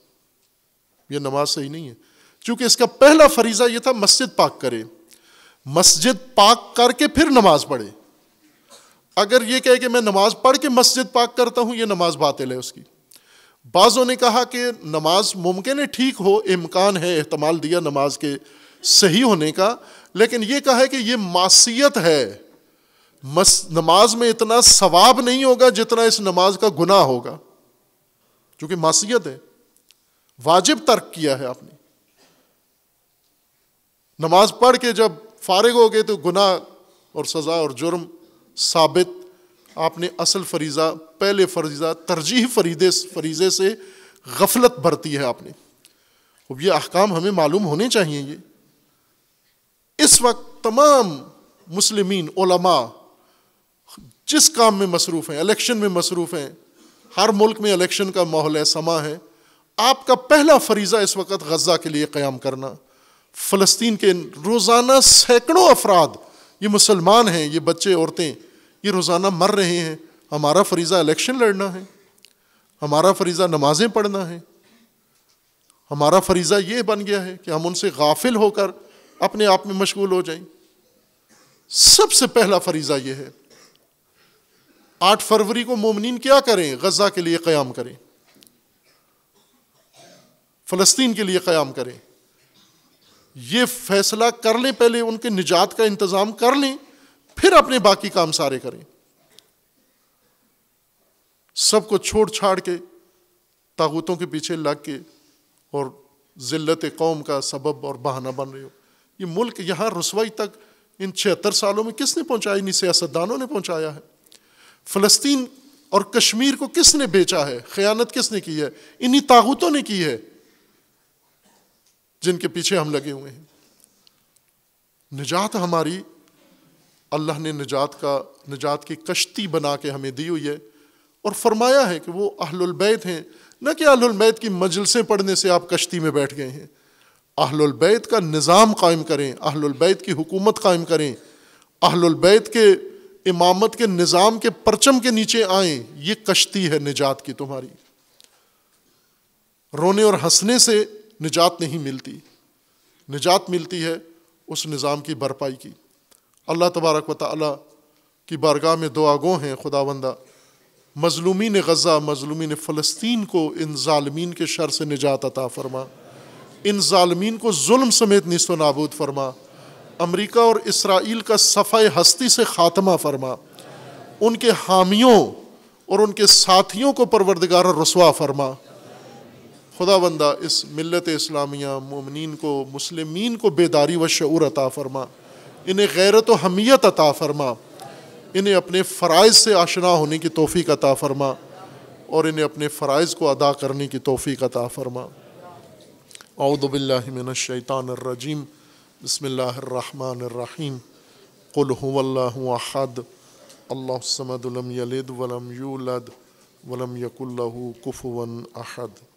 ये नमाज सही नहीं है क्योंकि इसका पहला फरीज़ा यह था मस्जिद पाक करे मस्जिद पाक करके फिर नमाज पढ़े अगर ये कहे कि मैं नमाज पढ़ के मस्जिद पाक करता हूँ यह नमाज बातें है उसकी बाज़ों ने कहा कि नमाज मुमकिन है ठीक हो इमकान है अहतमाल दिया नमाज के सही होने का लेकिन यह कहा कि यह मासीत है मस नमाज में इतना सवाब नहीं होगा जितना इस नमाज का गुनाह होगा क्योंकि मासीयत है वाजिब तर्क किया है आपने नमाज पढ़ के जब फारिग हो गए तो गुनाह और सज़ा और जुर्म साबित आपने असल फरीज़ा पहले फरीज़ा तरजीह फरीदे फरीज़े से गफलत भरती है आपने अब ये अहकाम हमें मालूम होने चाहिए ये इस वक्त तमाम मुसलमिन जिस काम में मसरूफ़ हैं इलेक्शन में मसरूफ़ हैं हर मुल्क में इलेक्शन का माहौल है समा है आपका पहला फरीज़ा इस वक्त गजा के लिए क़्याम करना फ़लस्तीन के रोज़ाना सैकड़ों अफराद ये मुसलमान हैं ये बच्चे औरतें ये रोज़ाना मर रहे हैं हमारा फरीज़ा इलेक्शन लड़ना है हमारा फरीज़ा नमाज़ें पढ़ना है हमारा फरीज़ा ये बन गया है कि हम उनसे गाफिल होकर अपने आप में मशगूल हो जाएं सबसे पहला फरीज़ा ये है आठ फरवरी को मोमिन क्या करें गजा के लिए क़्याम करें फ़लस्तीन के लिए क़्याम करें ये फैसला कर लें पहले उनके निजात का इंतज़ाम कर लें फिर अपने बाकी काम सारे करें सबको छोड़ छाड़ के तागूतों के पीछे लग के और ज़िल्लत कौम का सबब और बहाना बन रहे हो ये मुल्क यहाँ रसवाई तक इन छिहत्तर सालों में किसने पहुँचाया इन्हीं सियासतदानों ने पहुँचाया है फ़लस्तीन और कश्मीर को किसने बेचा है खयानत किसने की है इन्हीं तागूतों ने की है जिनके पीछे हम लगे हुए हैं निजात हमारी अल्लाह ने निजात का निजात की कश्ती बना के हमें दी हुई है और फरमाया है कि वो अहलुलबैत हैं न कि अहलुलबैत की मजलसें पढ़ने से आप कश्ती में बैठ गए हैं अहलुलबैत का निज़ाम कायम करें अहलुलबैत की हुकूमत कायम करें अहलुलबैत के इमामत के निज़ाम के परचम के नीचे आए ये कश्ती है निजात की तुम्हारी रोने और हंसने से निजात नहीं मिलती निजात मिलती है उस निज़ाम की भरपाई की अल्लाह तबारक व ताली की बारगाह में दो आगो हैं खुदावंदा मजलूमी ने गज़ा मजलूमी ने फ़लस्तीन को इन ालमीन के शर से निजात अता फरमा इन ालमीन को जुल्म समेत नस्तो नाबूद फरमा अमेरिका और इसराइल का सफ़ा हस्ती से ख़ात्मा फरमा उनके हामियों और उनके साथियों को परवरदगार रसवा फरमा खुदा बंदा इस मिलत इस्लामिया ममिन को मुस्लिम को बेदारी व शूर अता फरमा इन्हें गैरत व हमीयत अता फरमा इन्हें अपने फ़रज़ से आशना होने की तोफ़ी अता फरमा और इन्हें अपने फ़रज़ को अदा करने की तोफ़ी अता फरमा रजीम बसमीम कुल्लाहद अल्लासमद वलम यलद वलम यूलद वलम यकुल्लू कुफ़वन अहद